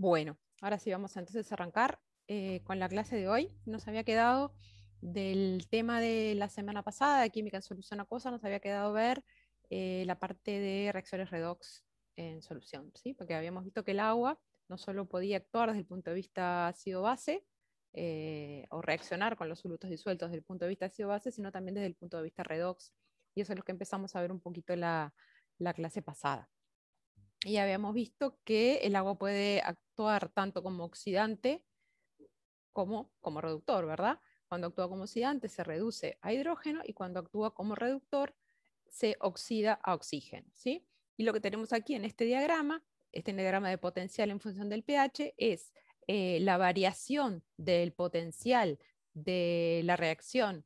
Bueno, ahora sí vamos entonces a arrancar eh, con la clase de hoy. Nos había quedado del tema de la semana pasada, de química en solución acuosa, nos había quedado ver eh, la parte de reacciones redox en solución, ¿sí? porque habíamos visto que el agua no solo podía actuar desde el punto de vista ácido-base eh, o reaccionar con los solutos disueltos desde el punto de vista ácido-base, sino también desde el punto de vista redox. Y eso es lo que empezamos a ver un poquito la clase pasada y habíamos visto que el agua puede actuar tanto como oxidante como como reductor, ¿verdad? Cuando actúa como oxidante se reduce a hidrógeno y cuando actúa como reductor se oxida a oxígeno, ¿sí? Y lo que tenemos aquí en este diagrama, este diagrama de potencial en función del pH, es eh, la variación del potencial de la reacción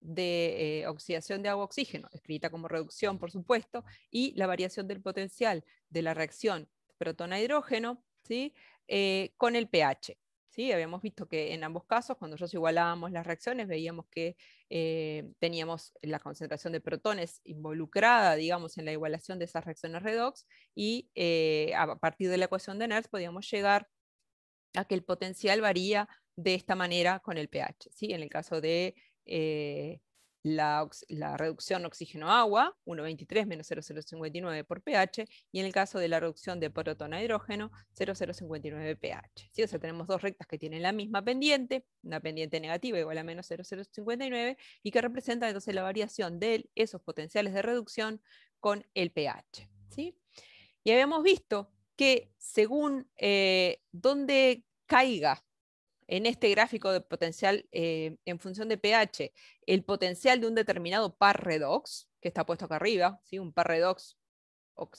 de eh, oxidación de agua-oxígeno, escrita como reducción, por supuesto, y la variación del potencial de la reacción protona-hidrógeno ¿sí? Eh, con el pH. ¿sí? Habíamos visto que en ambos casos, cuando nosotros igualábamos las reacciones, veíamos que eh, teníamos la concentración de protones involucrada, digamos, en la igualación de esas reacciones redox, y a partir de la ecuación de Nernst podíamos llegar a que el potencial varía de esta manera con el pH. ¿sí? En el caso de eh, la, reducción oxígeno-agua, 1,23 menos 0,059 por pH, y en el caso de la reducción de protón a hidrógeno, 0,059 pH. O sea, tenemos dos rectas que tienen la misma pendiente, una pendiente negativa igual a menos 0,059, y que representa entonces la variación de esos potenciales de reducción con el pH. ¿sí? Y habíamos visto que según eh, dónde caiga en este gráfico de potencial eh, en función de pH, el potencial de un determinado par redox, que está puesto acá arriba, ¿sí? un par redox,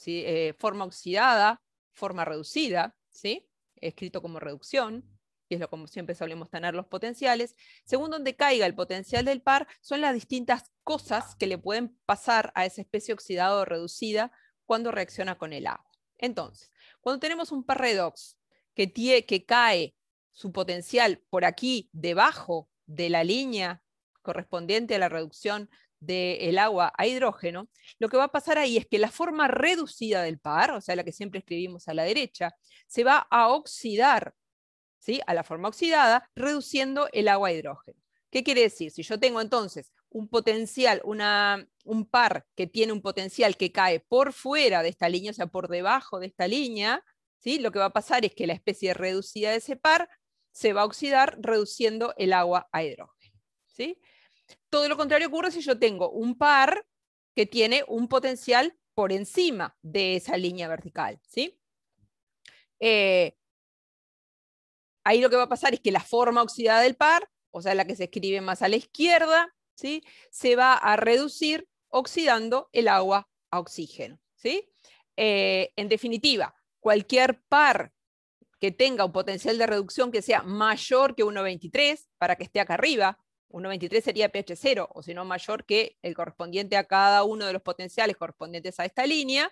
eh, forma oxidada, forma reducida, ¿sí? escrito como reducción, y es lo como siempre solemos tener los potenciales, según donde caiga el potencial del par, son las distintas cosas que le pueden pasar a esa especie oxidada o reducida cuando reacciona con el agua. Entonces, cuando tenemos un par redox que, que cae su potencial por aquí, debajo de la línea correspondiente a la reducción del agua a hidrógeno, lo que va a pasar ahí es que la forma reducida del par, o sea, la que siempre escribimos a la derecha, se va a oxidar ¿sí? a la forma oxidada, reduciendo el agua a hidrógeno. ¿Qué quiere decir? Si yo tengo entonces un potencial, una, un par que tiene un potencial que cae por fuera de esta línea, o sea, por debajo de esta línea, ¿sí? lo que va a pasar es que la especie reducida de ese par se va a oxidar reduciendo el agua a hidrógeno. ¿sí? Todo lo contrario ocurre si yo tengo un par que tiene un potencial por encima de esa línea vertical. ¿sí? Eh, ahí lo que va a pasar es que la forma oxidada del par, o sea, la que se escribe más a la izquierda, ¿sí? se va a reducir oxidando el agua a oxígeno. ¿sí? Eh, en definitiva, cualquier par que tenga un potencial de reducción que sea mayor que 1,23 para que esté acá arriba. 1,23 sería pH 0, o si no mayor que el correspondiente a cada uno de los potenciales correspondientes a esta línea,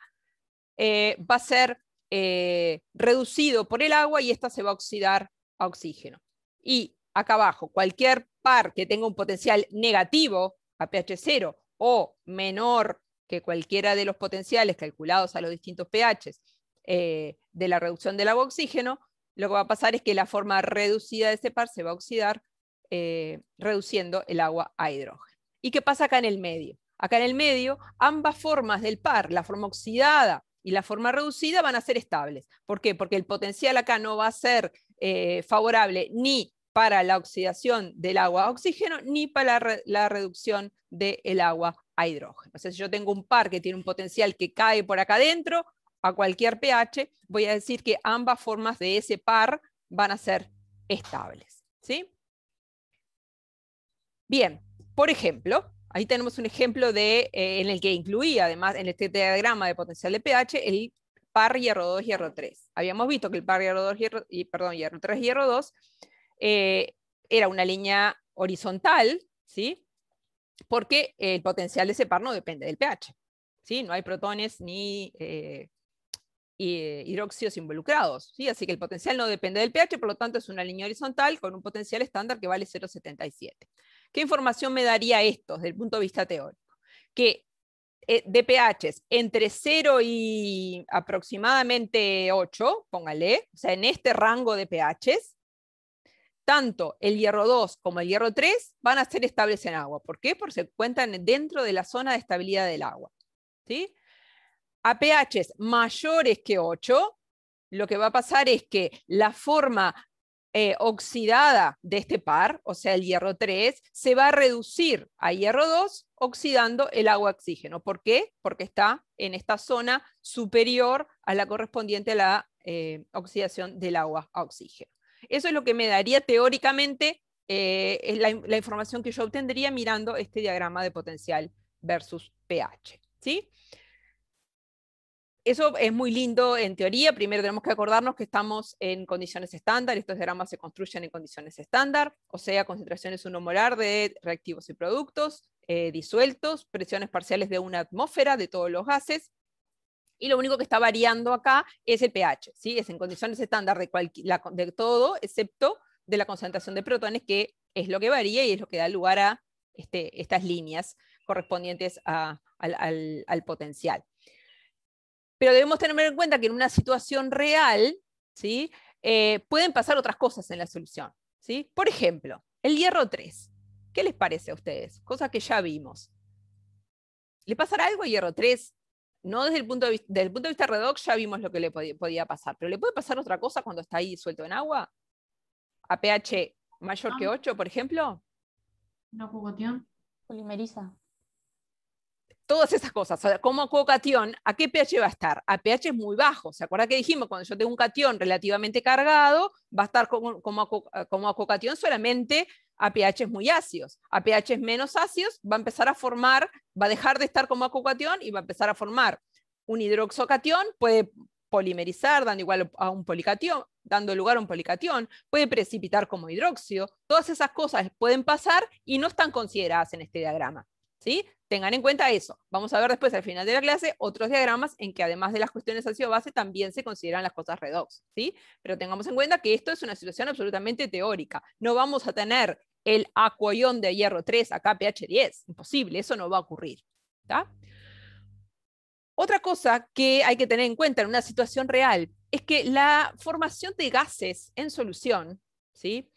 eh, va a ser eh, reducido por el agua y esta se va a oxidar a oxígeno. Y acá abajo, cualquier par que tenga un potencial negativo a pH 0 o menor que cualquiera de los potenciales calculados a los distintos pHs eh, de la reducción del agua oxígeno, lo que va a pasar es que la forma reducida de ese par se va a oxidar eh, reduciendo el agua a hidrógeno. ¿Y qué pasa acá en el medio? Acá en el medio, ambas formas del par, la forma oxidada y la forma reducida, van a ser estables. ¿Por qué? Porque el potencial acá no va a ser eh, favorable ni para la oxidación del agua a oxígeno ni para la, la reducción del agua a hidrógeno. O sea, si yo tengo un par que tiene un potencial que cae por acá adentro, a cualquier pH, voy a decir que ambas formas de ese par van a ser estables. ¿sí? Bien, por ejemplo, ahí tenemos un ejemplo de, eh, en el que incluía, además, en este diagrama de potencial de pH, el par hierro 2, hierro 3. Habíamos visto que el par hierro 2, hierro, perdón, hierro 3, hierro 2 eh, era una línea horizontal, ¿sí? porque el potencial de ese par no depende del pH. ¿sí? No hay protones ni eh, eh, hidróxidos involucrados. ¿sí? Así que el potencial no depende del pH, por lo tanto es una línea horizontal con un potencial estándar que vale 0,77. ¿Qué información me daría esto desde el punto de vista teórico? Que eh, de pHs entre 0 y aproximadamente 8, póngale, o sea, en este rango de pHs, tanto el hierro 2 como el hierro 3 van a ser estables en agua. ¿Por qué? Porque se cuentan dentro de la zona de estabilidad del agua. ¿sí? a pHs mayores que 8, lo que va a pasar es que la forma eh, oxidada de este par, o sea, el hierro 3, se va a reducir a hierro 2 oxidando el agua oxígeno. ¿Por qué? Porque está en esta zona superior a la correspondiente a la eh, oxidación del agua a oxígeno. Eso es lo que me daría teóricamente eh, es la, la, información que yo obtendría mirando este diagrama de potencial versus pH. ¿sí? eso es muy lindo en teoría. Primero tenemos que acordarnos que estamos en condiciones estándar. Estos diagramas se construyen en condiciones estándar, o sea, concentraciones 1 molar de reactivos y productos eh, disueltos, presiones parciales de una atmósfera de todos los gases. Y lo único que está variando acá es el pH, ¿sí? es en condiciones estándar de, todo, excepto de la concentración de protones, que es lo que varía y es lo que da lugar a este, estas líneas correspondientes al potencial pero debemos tener en cuenta que en una situación real, ¿sí? Eh, pueden pasar otras cosas en la solución. ¿sí? Por ejemplo, el hierro 3. ¿Qué les parece a ustedes? Cosa que ya vimos. ¿Le pasará algo al hierro 3? No desde el punto de vista, punto de vista redox ya vimos lo que le podía, pasar, pero ¿le puede pasar otra cosa cuando está ahí suelto en agua? ¿A pH mayor que 8, por ejemplo? No, cugoteón. Polimeriza todas esas cosas. como cocatión, ¿a qué pH va a estar? A pH muy bajo. ¿Se acuerda que dijimos? Cuando yo tengo un cation relativamente cargado, va a estar como, ah, como solamente a pH muy ácidos. A pH menos ácidos va a empezar a formar, va a dejar de estar como acuocatión y va a empezar a formar un hidroxocatión, puede polimerizar dando igual a un policatión, dando lugar a un policatión, puede precipitar como hidróxido, todas esas cosas pueden pasar y no están consideradas en este diagrama. ¿Sí? tengan en cuenta eso. Vamos a ver después al final de la clase otros diagramas en que además de las cuestiones ácido base también se consideran las cosas redox, ¿sí? Pero tengamos en cuenta que esto es una situación absolutamente teórica. No vamos a tener el acuayón de hierro 3 acá pH 10, imposible, eso no va a ocurrir, Otra cosa que hay que tener en cuenta en una situación real es que la formación de gases en solución, ¿sí?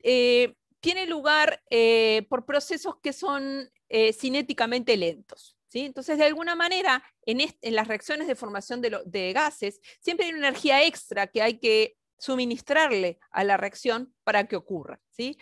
Eh, tiene lugar eh, por procesos que son eh, cinéticamente lentos. ¿Sí? Entonces, de alguna manera, en, las reacciones de formación de, gases, siempre hay una energía extra que hay que suministrarle a la reacción para que ocurra. ¿sí?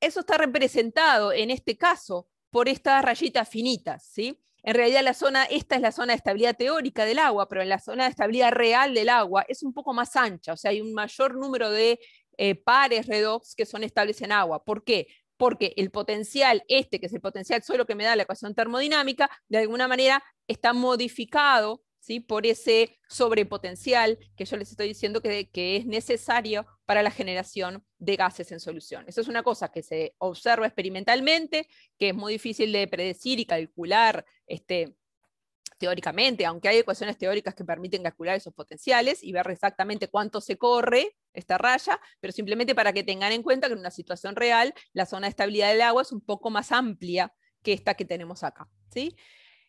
Eso está representado en este caso por estas rayitas finitas. ¿sí? En realidad la zona, esta es la zona de estabilidad teórica del agua, pero en la zona de estabilidad real del agua es un poco más ancha, o sea, hay un mayor número de eh, pares redox que son estables en agua. ¿Por qué? porque el potencial, este que es el potencial solo que me da la ecuación termodinámica, de alguna manera está modificado ¿sí? por ese sobrepotencial que yo les estoy diciendo que, es necesario para la generación de gases en solución. Eso es una cosa que se observa experimentalmente, que es muy difícil de predecir y calcular este, teóricamente, aunque hay ecuaciones teóricas que permiten calcular esos potenciales y ver exactamente cuánto se corre, esta raya, pero simplemente para que tengan en cuenta que en una situación real la zona de estabilidad del agua es un poco más amplia que esta que tenemos acá. ¿sí?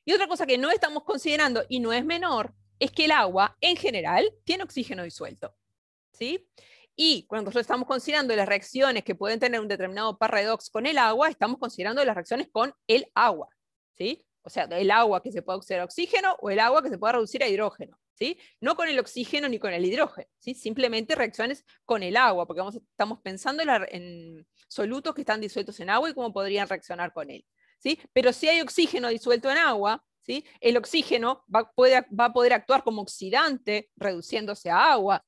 Y otra cosa que no estamos considerando y no es menor es que el agua en general tiene oxígeno disuelto. ¿sí? Y cuando nosotros estamos considerando las reacciones que pueden tener un determinado redox con el agua, estamos considerando las reacciones con el agua. ¿sí? O sea, el agua que se puede oxidar a oxígeno o el agua que se puede reducir a hidrógeno. No con el oxígeno ni con el hidrógeno, Simplemente reacciones con el agua, porque estamos pensando en, solutos que están disueltos en agua y cómo podrían reaccionar con él, ¿sí? Pero si hay oxígeno disuelto en agua, El oxígeno va, a poder actuar como oxidante, reduciéndose a agua,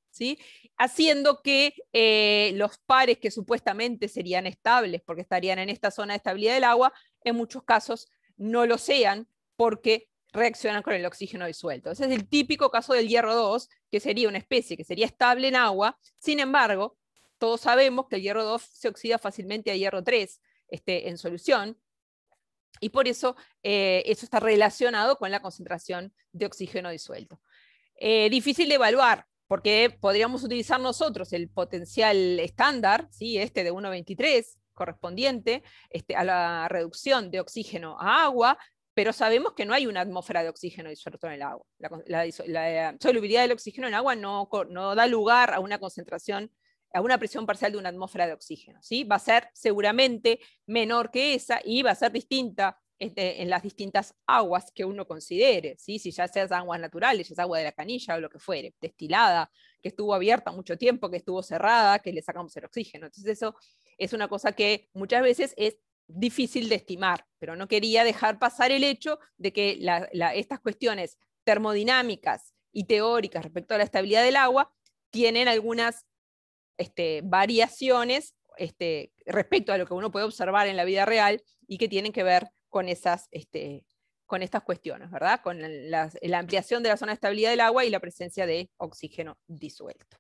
haciendo que eh, los pares que supuestamente serían estables, porque estarían en esta zona de estabilidad del agua, en muchos casos no lo sean porque reaccionan con el oxígeno disuelto. Ese es el típico caso del hierro 2, que sería una especie que sería estable en agua. Sin embargo, todos sabemos que el hierro 2 se oxida fácilmente a hierro 3 este, en solución. Y por eso eh, eso está relacionado con la concentración de oxígeno disuelto. Eh, difícil de evaluar, porque podríamos utilizar nosotros el potencial estándar, ¿sí? este de 1,23 correspondiente este, a la reducción de oxígeno a agua, pero sabemos que no hay una atmósfera de oxígeno disuelto en el agua. La, eh, solubilidad del oxígeno en agua no, da lugar a una concentración a una presión parcial de una atmósfera de oxígeno. ¿sí? Va a ser seguramente menor que esa y va a ser distinta este, en las distintas aguas que uno considere. ¿sí? Si ya seas aguas naturales, ya es agua de la canilla o lo que fuere, destilada, que estuvo abierta mucho tiempo, que estuvo cerrada, que le sacamos el oxígeno. Entonces eso es una cosa que muchas veces es difícil de estimar, pero no quería dejar pasar el hecho de que estas cuestiones termodinámicas y teóricas respecto a la estabilidad del agua tienen algunas este, variaciones este, respecto a lo que uno puede observar en la vida real y que tienen que ver con, esas, este, con estas cuestiones, ¿verdad? Con la ampliación de la zona de estabilidad del agua y la presencia de oxígeno disuelto.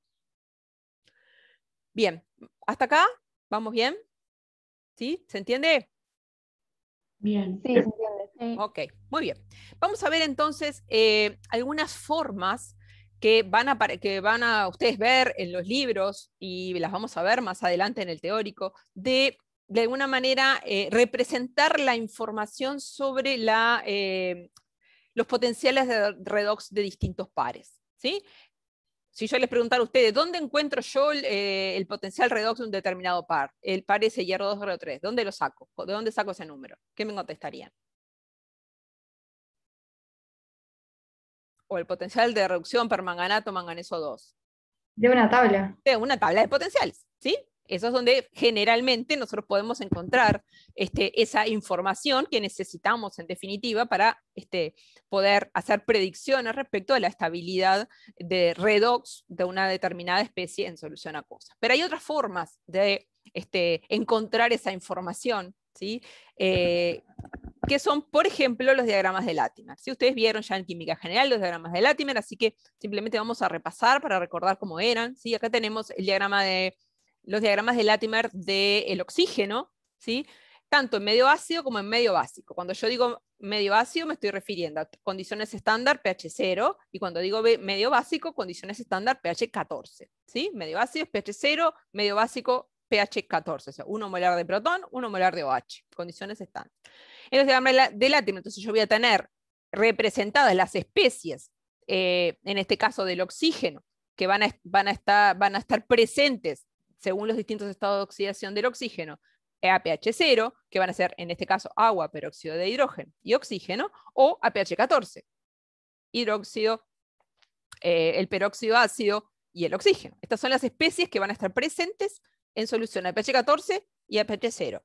Bien, ¿hasta acá? ¿Vamos bien? ¿Sí? ¿Se entiende? Bien. Sí, se entiende. Ok, muy bien. Vamos a ver entonces eh, algunas formas que van, a, que van a ustedes ver en los libros y las vamos a ver más adelante en el teórico, de de alguna manera eh, representar la información sobre la, eh, los potenciales de redox de distintos pares. ¿sí? Si yo les preguntara a ustedes, ¿dónde encuentro yo el, eh, potencial redox de un determinado par? El par ese hierro 2 R3, ¿dónde lo saco? ¿De dónde saco ese número? ¿Qué me contestarían? O el potencial de reducción permanganato manganeso 2. De una tabla. De una tabla de potenciales, ¿sí? Eso es donde generalmente nosotros podemos encontrar este, esa información que necesitamos en definitiva para este, poder hacer predicciones respecto a la estabilidad de redox de una determinada especie en solución acuosa. Pero hay otras formas de este, encontrar esa información, ¿sí? Eh, que son, por ejemplo, los diagramas de Latimer. Si ustedes vieron ya en química general los diagramas de Latimer, así que simplemente vamos a repasar para recordar cómo eran. ¿sí? Acá tenemos el diagrama de los diagramas de Latimer del oxígeno, ¿sí? tanto en medio ácido como en medio básico. Cuando yo digo medio ácido me estoy refiriendo a condiciones estándar pH 0 y cuando digo medio básico, condiciones estándar pH 14. ¿sí? Medio ácido es pH 0, medio básico pH 14, o sea, 1 molar de protón, 1 molar de OH, condiciones estándar. En los diagramas de Latimer, entonces yo voy a tener representadas las especies, eh, en este caso del oxígeno, que van a estar presentes según los distintos estados de oxidación del oxígeno a 0, que van a ser en este caso agua, peróxido de hidrógeno y oxígeno, o a 14, hidróxido, eh, el peróxido ácido y el oxígeno. Estas son las especies que van a estar presentes en solución a pH 14 y a 0.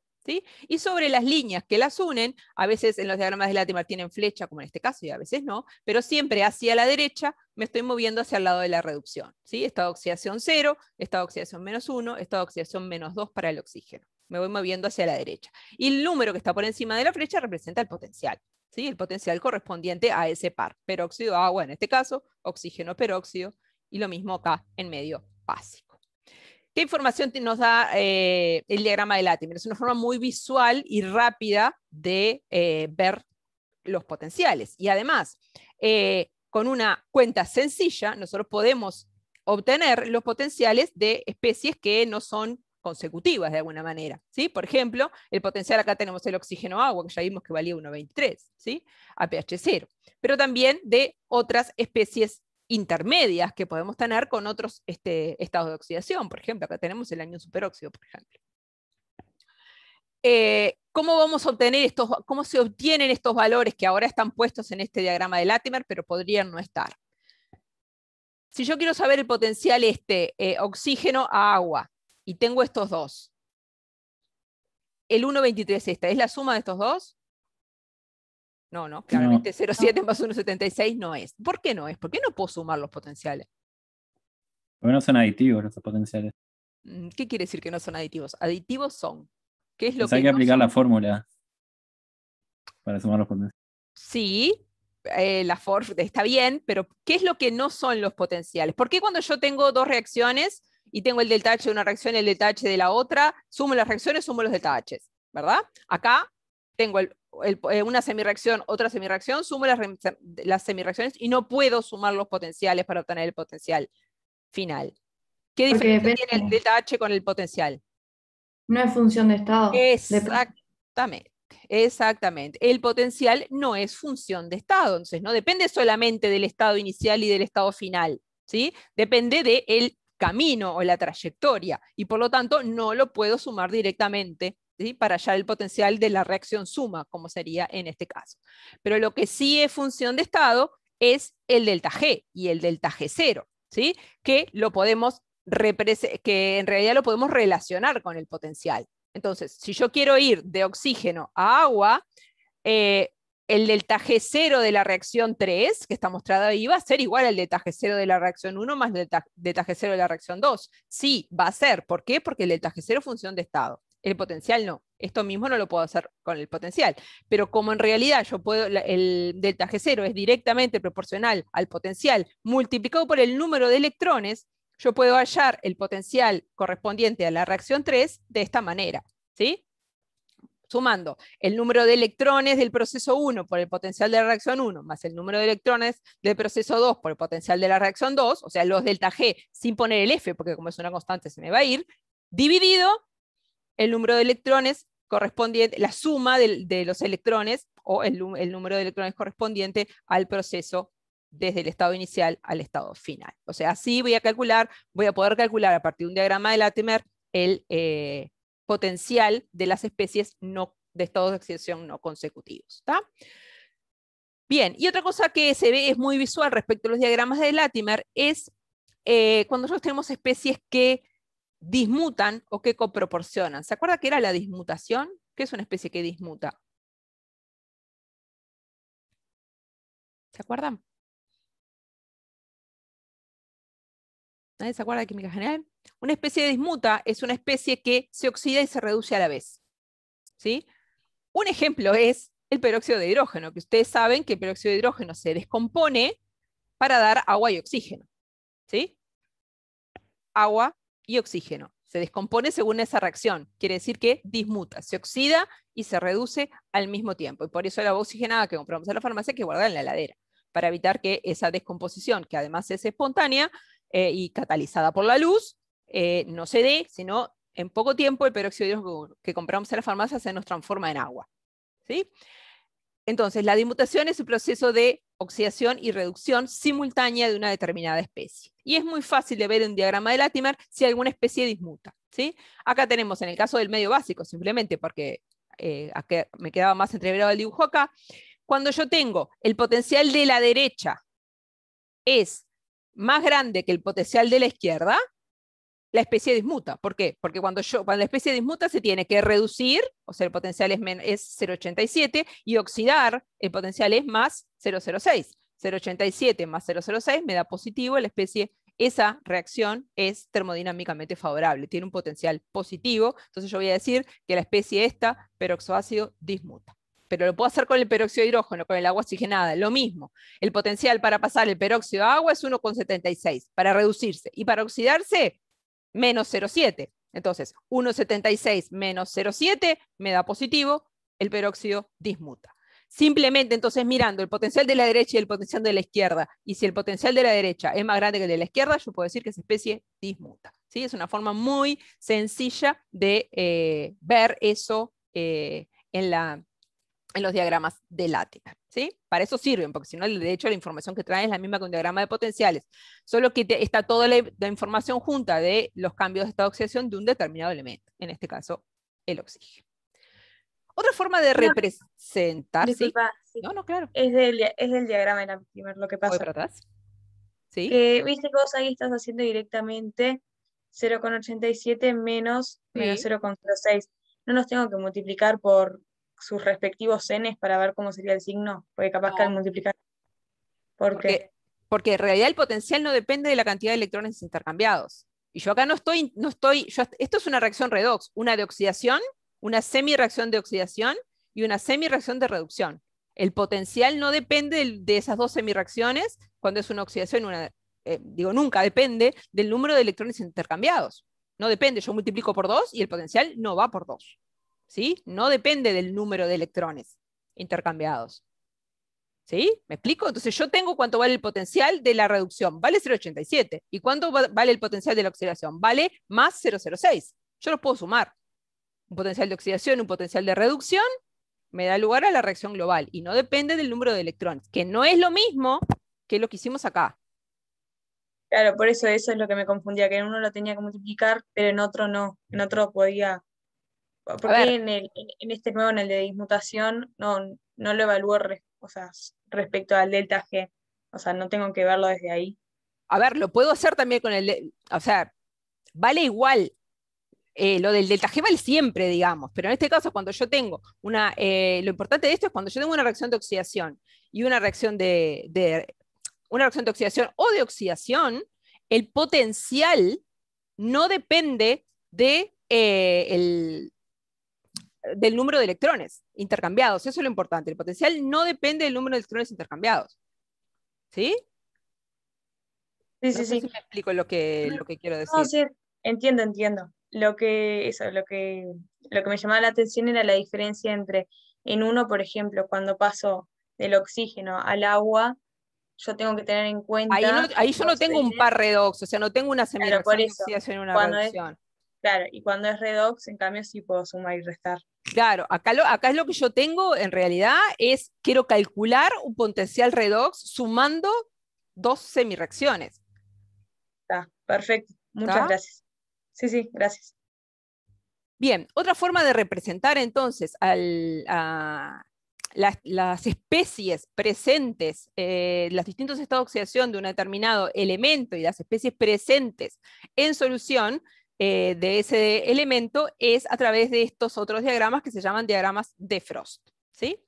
Y sobre las líneas que las unen, a veces en los diagramas de Latimer tienen flecha, como en este caso, y a veces no, pero siempre hacia la derecha me estoy moviendo hacia el lado de la reducción. ¿sí? Estado de oxidación 0, estado de oxidación menos 1, estado de oxidación menos 2 para el oxígeno. Me voy moviendo hacia la derecha. Y el número que está por encima de la flecha representa el potencial. El potencial correspondiente a ese par. Peróxido, agua en este caso, oxígeno, peróxido, y lo mismo acá en medio básico. ¿Qué información nos da eh, el diagrama de Latimer? Es una forma muy visual y rápida de eh, ver los potenciales. Y además, eh, con una cuenta sencilla, nosotros podemos obtener los potenciales de especies que no son consecutivas de alguna manera. ¿sí? Por ejemplo, el potencial acá tenemos el oxígeno agua, que ya vimos que valía 1,23 ¿sí? a pH 0, pero también de otras especies intermedias que podemos tener con otros este, estados de oxidación, por ejemplo, acá tenemos el año superóxido, por ejemplo. Eh, ¿Cómo vamos a obtener estos, cómo se obtienen estos valores que ahora están puestos en este diagrama de Latimer, pero podrían no estar? Si yo quiero saber el potencial este, eh, oxígeno a agua, y tengo estos dos, el 1,23 esta, ¿es la suma de estos dos? No, no, claramente 0,7 más 1,76 no es. ¿Por qué no es? ¿Por qué no puedo sumar los potenciales? Porque no son aditivos los potenciales. Mm, ¿Qué quiere decir que no son aditivos? Aditivos son. ¿Qué es lo hay que aplicar la fórmula para sumar los potenciales. Sí, eh, la fórmula está bien, pero ¿qué es lo que no son los potenciales? ¿Por qué cuando yo tengo dos reacciones y tengo el delta H de una reacción y el delta H de la otra, sumo las reacciones, sumo los delta H? ¿verdad? Acá tengo el eh, una semirreacción, otra semirreacción, sumo las, las semirreacciones y no puedo sumar los potenciales para obtener el potencial final. ¿Qué diferencia tiene el delta con el potencial? No es función de estado. Exactamente, exactamente. El potencial no es función de estado, entonces no depende solamente del estado inicial y del estado final, ¿sí? Depende del camino o la trayectoria y por lo tanto no lo puedo sumar directamente para hallar el potencial de la reacción suma, como sería en este caso. Pero lo que sí es función de estado es el delta G y el delta G0, ¿sí? que, lo podemos que en realidad lo podemos relacionar con el potencial. Entonces, si yo quiero ir de oxígeno a agua, eh, el delta G0 de la reacción 3, que está mostrado ahí, va a ser igual al delta G0 de la reacción 1 más delta, delta G0 de la reacción 2. Sí, va a ser. ¿Por qué? Porque el delta G0 es función de estado el potencial no. Esto mismo no lo puedo hacer con el potencial. Pero como en realidad yo puedo, el delta G0 es directamente proporcional al potencial multiplicado por el número de electrones, yo puedo hallar el potencial correspondiente a la reacción 3 de esta manera. ¿Sí? sumando el número de electrones del proceso 1 por el potencial de la reacción 1, más el número de electrones del proceso 2 por el potencial de la reacción 2, o sea, los delta G sin poner el F, porque como es una constante se me va a ir, dividido el número de electrones correspondiente, la suma de, los electrones o el, número de electrones correspondiente al proceso desde el estado inicial al estado final. O sea, así voy a calcular, voy a poder calcular a partir de un diagrama de Latimer el eh, potencial de las especies no, de estados de oxidación no consecutivos. Bien, y otra cosa que se ve es muy visual respecto a los diagramas de Latimer es eh, cuando nosotros tenemos especies que dismutan o que coproporcionan. ¿Se acuerda que era la dismutación? ¿Qué es una especie que dismuta? ¿Se acuerdan? ¿Nadie se acuerda de química general? Una especie que dismuta es una especie que se oxida y se reduce a la vez. ¿Sí? Un ejemplo es el peróxido de hidrógeno, que ustedes saben que el peróxido de hidrógeno se descompone para dar agua y oxígeno. ¿Sí? Agua y oxígeno. Se descompone según esa reacción, quiere decir que dismuta, se oxida y se reduce al mismo tiempo. Y por eso la oxigenada que compramos en la farmacia hay que guardar en la heladera, para evitar que esa descomposición, que además es espontánea eh, y catalizada por la luz, eh, no se dé, sino en poco tiempo el peróxido que compramos en la farmacia se nos transforma en agua. ¿sí? Entonces, la dimutación es un proceso de oxidación y reducción simultánea de una determinada especie. Y es muy fácil de ver en un diagrama de Latimer si alguna especie dismuta. ¿sí? Acá tenemos en el caso del medio básico, simplemente porque eh, me quedaba más entreverado el dibujo acá, cuando yo tengo el potencial de la derecha es más grande que el potencial de la izquierda, la especie dismuta. ¿Por qué? Porque cuando, yo, cuando la especie dismuta se tiene que reducir, o sea, el potencial es, 0,87, y oxidar, el potencial es más 0,06. 0,87 más 0,06 me da positivo, la especie, esa reacción es termodinámicamente favorable, tiene un potencial positivo, entonces yo voy a decir que la especie esta, peroxoácido, dismuta pero lo puedo hacer con el peróxido de hidrógeno, con el agua oxigenada, lo mismo. El potencial para pasar el peróxido a agua es 1,76 para reducirse y para oxidarse menos 0,7. Entonces, 1,76 menos 0,7 me da positivo, el peróxido dismuta. Simplemente entonces mirando el potencial de la derecha y el potencial de la izquierda, y si el potencial de la derecha es más grande que el de la izquierda, yo puedo decir que esa especie dismuta. ¿sí? Es una forma muy sencilla de eh, ver eso eh, en, la, en los diagramas de látex. ¿sí? Para eso sirven, porque si no, de hecho, la información que trae es la misma que un diagrama de potenciales, solo que está toda la, información junta de los cambios de estado de oxidación de un determinado elemento, en este caso, el oxígeno. Otra forma de representar... No, claro. Es del, es diagrama de lo que pasa. Viste que vos ahí estás haciendo directamente 0,87 menos, 0,06. No nos tengo que multiplicar por sus respectivos senes para ver cómo sería el signo, porque capaz que al multiplicar. porque, porque en realidad el potencial no depende de la cantidad de electrones intercambiados. Y yo acá no estoy, no estoy, esto es una reacción redox, una de oxidación, una semi-reacción de oxidación y una semi-reacción de reducción. El potencial no depende de, esas dos semi-reacciones cuando es una oxidación, una, eh, digo, nunca depende del número de electrones intercambiados. No depende, yo multiplico por dos y el potencial no va por dos ¿sí? No depende del número de electrones intercambiados. ¿Sí? ¿Me explico? Entonces yo tengo cuánto vale el potencial de la reducción, vale 0,87. ¿Y cuánto vale el potencial de la oxidación? Vale más 0,06. Yo los puedo sumar. Un potencial de oxidación, un potencial de reducción, me da lugar a la reacción global y no depende del número de electrones, que no es lo mismo que lo que hicimos acá. Claro, por eso eso es lo que me confundía, que en uno lo tenía que multiplicar, pero en otro no, en otro podía porque en, en, este nuevo, en el de dismutación, no, no lo evalúo respecto al delta G. O sea, no tengo que verlo desde ahí. A ver, lo puedo hacer también con el. O sea, vale igual. Eh, lo del delta G vale siempre, digamos, pero en este caso, cuando yo tengo una. Eh, lo importante de esto es cuando yo tengo una reacción de oxidación y una reacción de, una reacción de oxidación o de oxidación, el potencial no depende de eh, el, del número de electrones intercambiados. Eso es lo importante. El potencial no depende del número de electrones intercambiados. ¿Sí? Sí, sí, sí. me explico lo que, lo que quiero decir. No, sí, entiendo, entiendo. Lo que, lo, que, lo que me llamaba la atención era la diferencia entre, en uno, por ejemplo, cuando paso del oxígeno al agua, yo tengo que tener en cuenta. Ahí, yo no tengo un par redox, o sea, no tengo una semi claro, por una Claro, y cuando es redox, en cambio, sí puedo sumar y restar. Claro, acá, acá es lo que yo tengo en realidad, es quiero calcular un potencial redox sumando dos semirreacciones. Está, perfecto. Muchas gracias. Sí, sí, gracias. Bien, otra forma de representar entonces al, las, especies presentes, eh, los distintos estados de oxidación de un determinado elemento y las especies presentes en solución eh, de ese elemento es a través de estos otros diagramas que se llaman diagramas de Frost. ¿sí?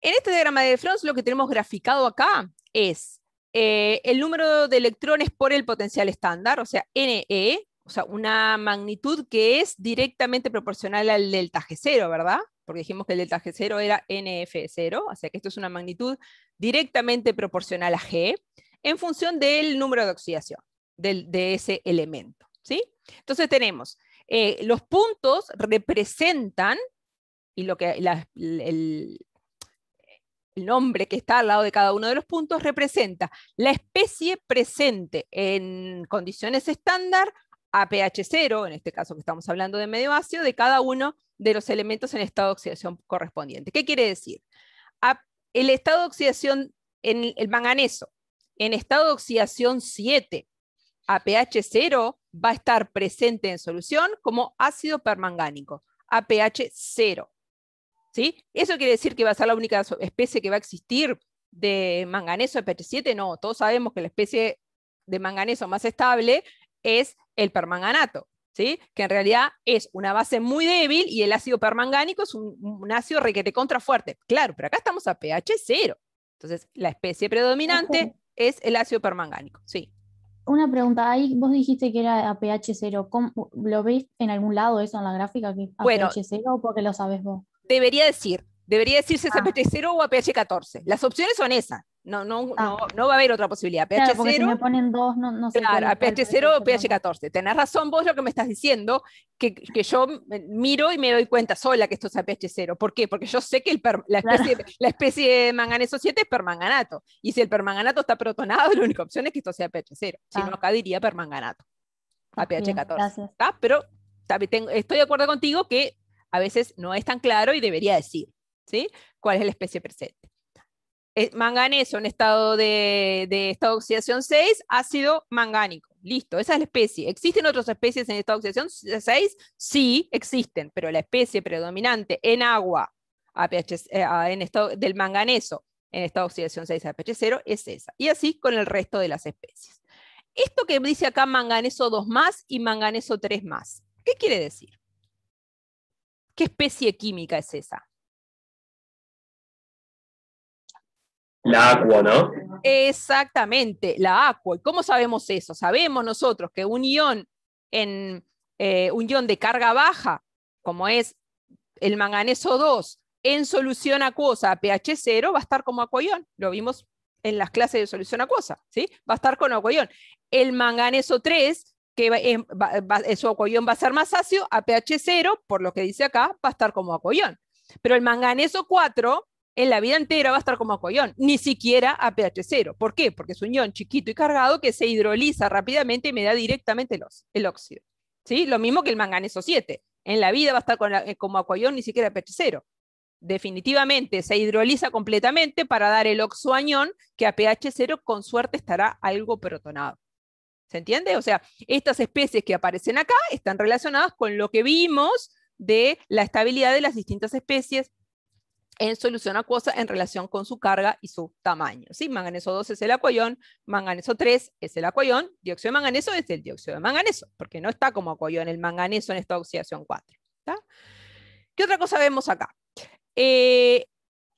En este diagrama de Frost lo que tenemos graficado acá es eh, el número de electrones por el potencial estándar, o sea, NE, o sea, una magnitud que es directamente proporcional al delta G0, ¿verdad? Porque dijimos que el delta G0 era NF0, o sea que esto es una magnitud directamente proporcional a G, en función del número de oxidación de ese elemento. Entonces tenemos, eh, los puntos representan, y lo el, nombre que está al lado de cada uno de los puntos representa la especie presente en condiciones estándar a pH 0, en este caso que estamos hablando de medio ácido, de cada uno de los elementos en estado de oxidación correspondiente. ¿Qué quiere decir? el estado de oxidación en el manganeso, en estado de oxidación 7 a pH 0, va a estar presente en solución como ácido permangánico, aph pH 0. ¿Sí? ¿Eso quiere decir que va a ser la única especie que va a existir de manganeso de 7? No, todos sabemos que la especie de manganeso más estable es el permanganato, ¿sí? que en realidad es una base muy débil y el ácido permangánico es un, ácido requete contrafuerte. Claro, pero acá estamos a pH 0. Entonces, la especie predominante es el ácido permangánico. Sí una pregunta, ahí vos dijiste que era a pH 0. ¿Lo veis en algún lado eso en la gráfica? Que a bueno, pH 0 porque lo sabes vos? Debería decir, debería decirse si a pH ah. 0 o a pH 14. Las opciones son esas. No, ah. no, no, va a haber otra posibilidad. pH 0, me ponen dos, no, no pH 0 o pH 14. Tenés razón vos lo que me estás diciendo, que, que, yo miro y me doy cuenta sola que esto es a pH 0. ¿Por qué? Porque yo sé que el la, especie, de manganeso 7 es permanganato. Y si el permanganato está protonado, la única opción es que esto sea pH 0. Si no, ah. acá diría permanganato a pH 14. ¿Está? Pero estoy de acuerdo contigo que a veces no es tan claro y debería decir ¿sí? cuál es la especie presente. Eh, manganeso en estado de, estado oxidación 6, ácido mangánico. Listo, esa es la especie. ¿Existen otras especies en estado de oxidación 6? Sí, existen, pero la especie predominante en agua eh, ah, en estado, del manganeso en estado de oxidación 6 a pH 0 es esa. Y así con el resto de las especies. Esto que dice acá manganeso 2 más y manganeso 3 más, ¿qué quiere decir? ¿Qué especie química es esa? La Aqua, ¿no? Exactamente, la Aqua. ¿Y cómo sabemos eso? Sabemos nosotros que un ion, en, eh, de carga baja, como es el manganeso 2, en solución acuosa a pH 0, va a estar como acuoyón. Lo vimos en las clases de solución acuosa, ¿sí? Va a estar con acuoyón. El manganeso 3, que em, su acuoyón va a ser más ácido, a pH 0, por lo que dice acá, va a estar como acuoyón. Pero el manganeso 4, en la vida entera va a estar como acuallón, ni siquiera a pH 0. ¿Por qué? Porque es un ion chiquito y cargado que se hidroliza rápidamente y me da directamente el, óxido. ¿Sí? Lo mismo que el manganeso 7. En la vida va a estar eh, como acuallón, ni siquiera a pH 0. Definitivamente se hidroliza completamente para dar el oxoañón que a pH 0 con suerte estará algo protonado. ¿Se entiende? O sea, estas especies que aparecen acá están relacionadas con lo que vimos de la estabilidad de las distintas especies en solución acuosa en relación con su carga y su tamaño. ¿sí? Manganeso 2 es el acuayón, manganeso 3 es el acuayón, dióxido de manganeso es el dióxido de manganeso, porque no está como acuayón el manganeso en esta oxidación 4. ¿Qué otra cosa vemos acá? Eh,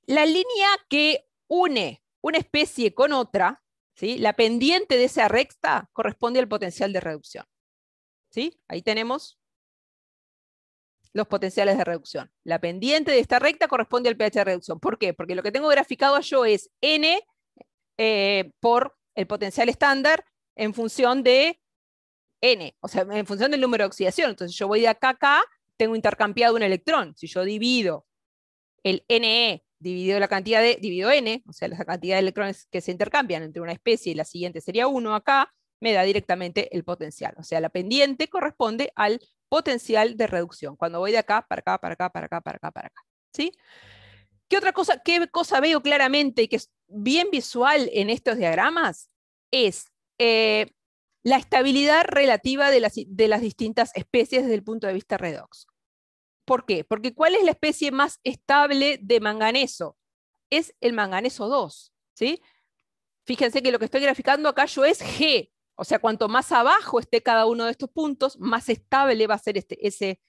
la línea que une una especie con otra, ¿sí? la pendiente de esa recta corresponde al potencial de reducción. ¿sí? Ahí tenemos los potenciales de reducción. La pendiente de esta recta corresponde al pH de reducción. ¿Por qué? Porque lo que tengo graficado yo es N eh, por el potencial estándar en función de N, o sea, en función del número de oxidación. Entonces yo voy de acá a acá, tengo intercambiado un electrón. Si yo divido el NE dividido la cantidad de, divido N, o sea, la cantidad de electrones que se intercambian entre una especie y la siguiente sería 1 acá, me da directamente el potencial. O sea, la pendiente corresponde al potencial de reducción, cuando voy de acá para acá, para acá, para acá, para acá, para acá. ¿Sí? ¿Qué otra cosa, qué cosa veo claramente y que es bien visual en estos diagramas? Es eh, la estabilidad relativa de las, distintas especies desde el punto de vista redox. ¿Por qué? Porque ¿cuál es la especie más estable de manganeso? Es el manganeso 2, ¿sí? Fíjense que lo que estoy graficando acá yo es G, o sea, cuanto más abajo esté cada uno de estos puntos, más estable va a ser este, ese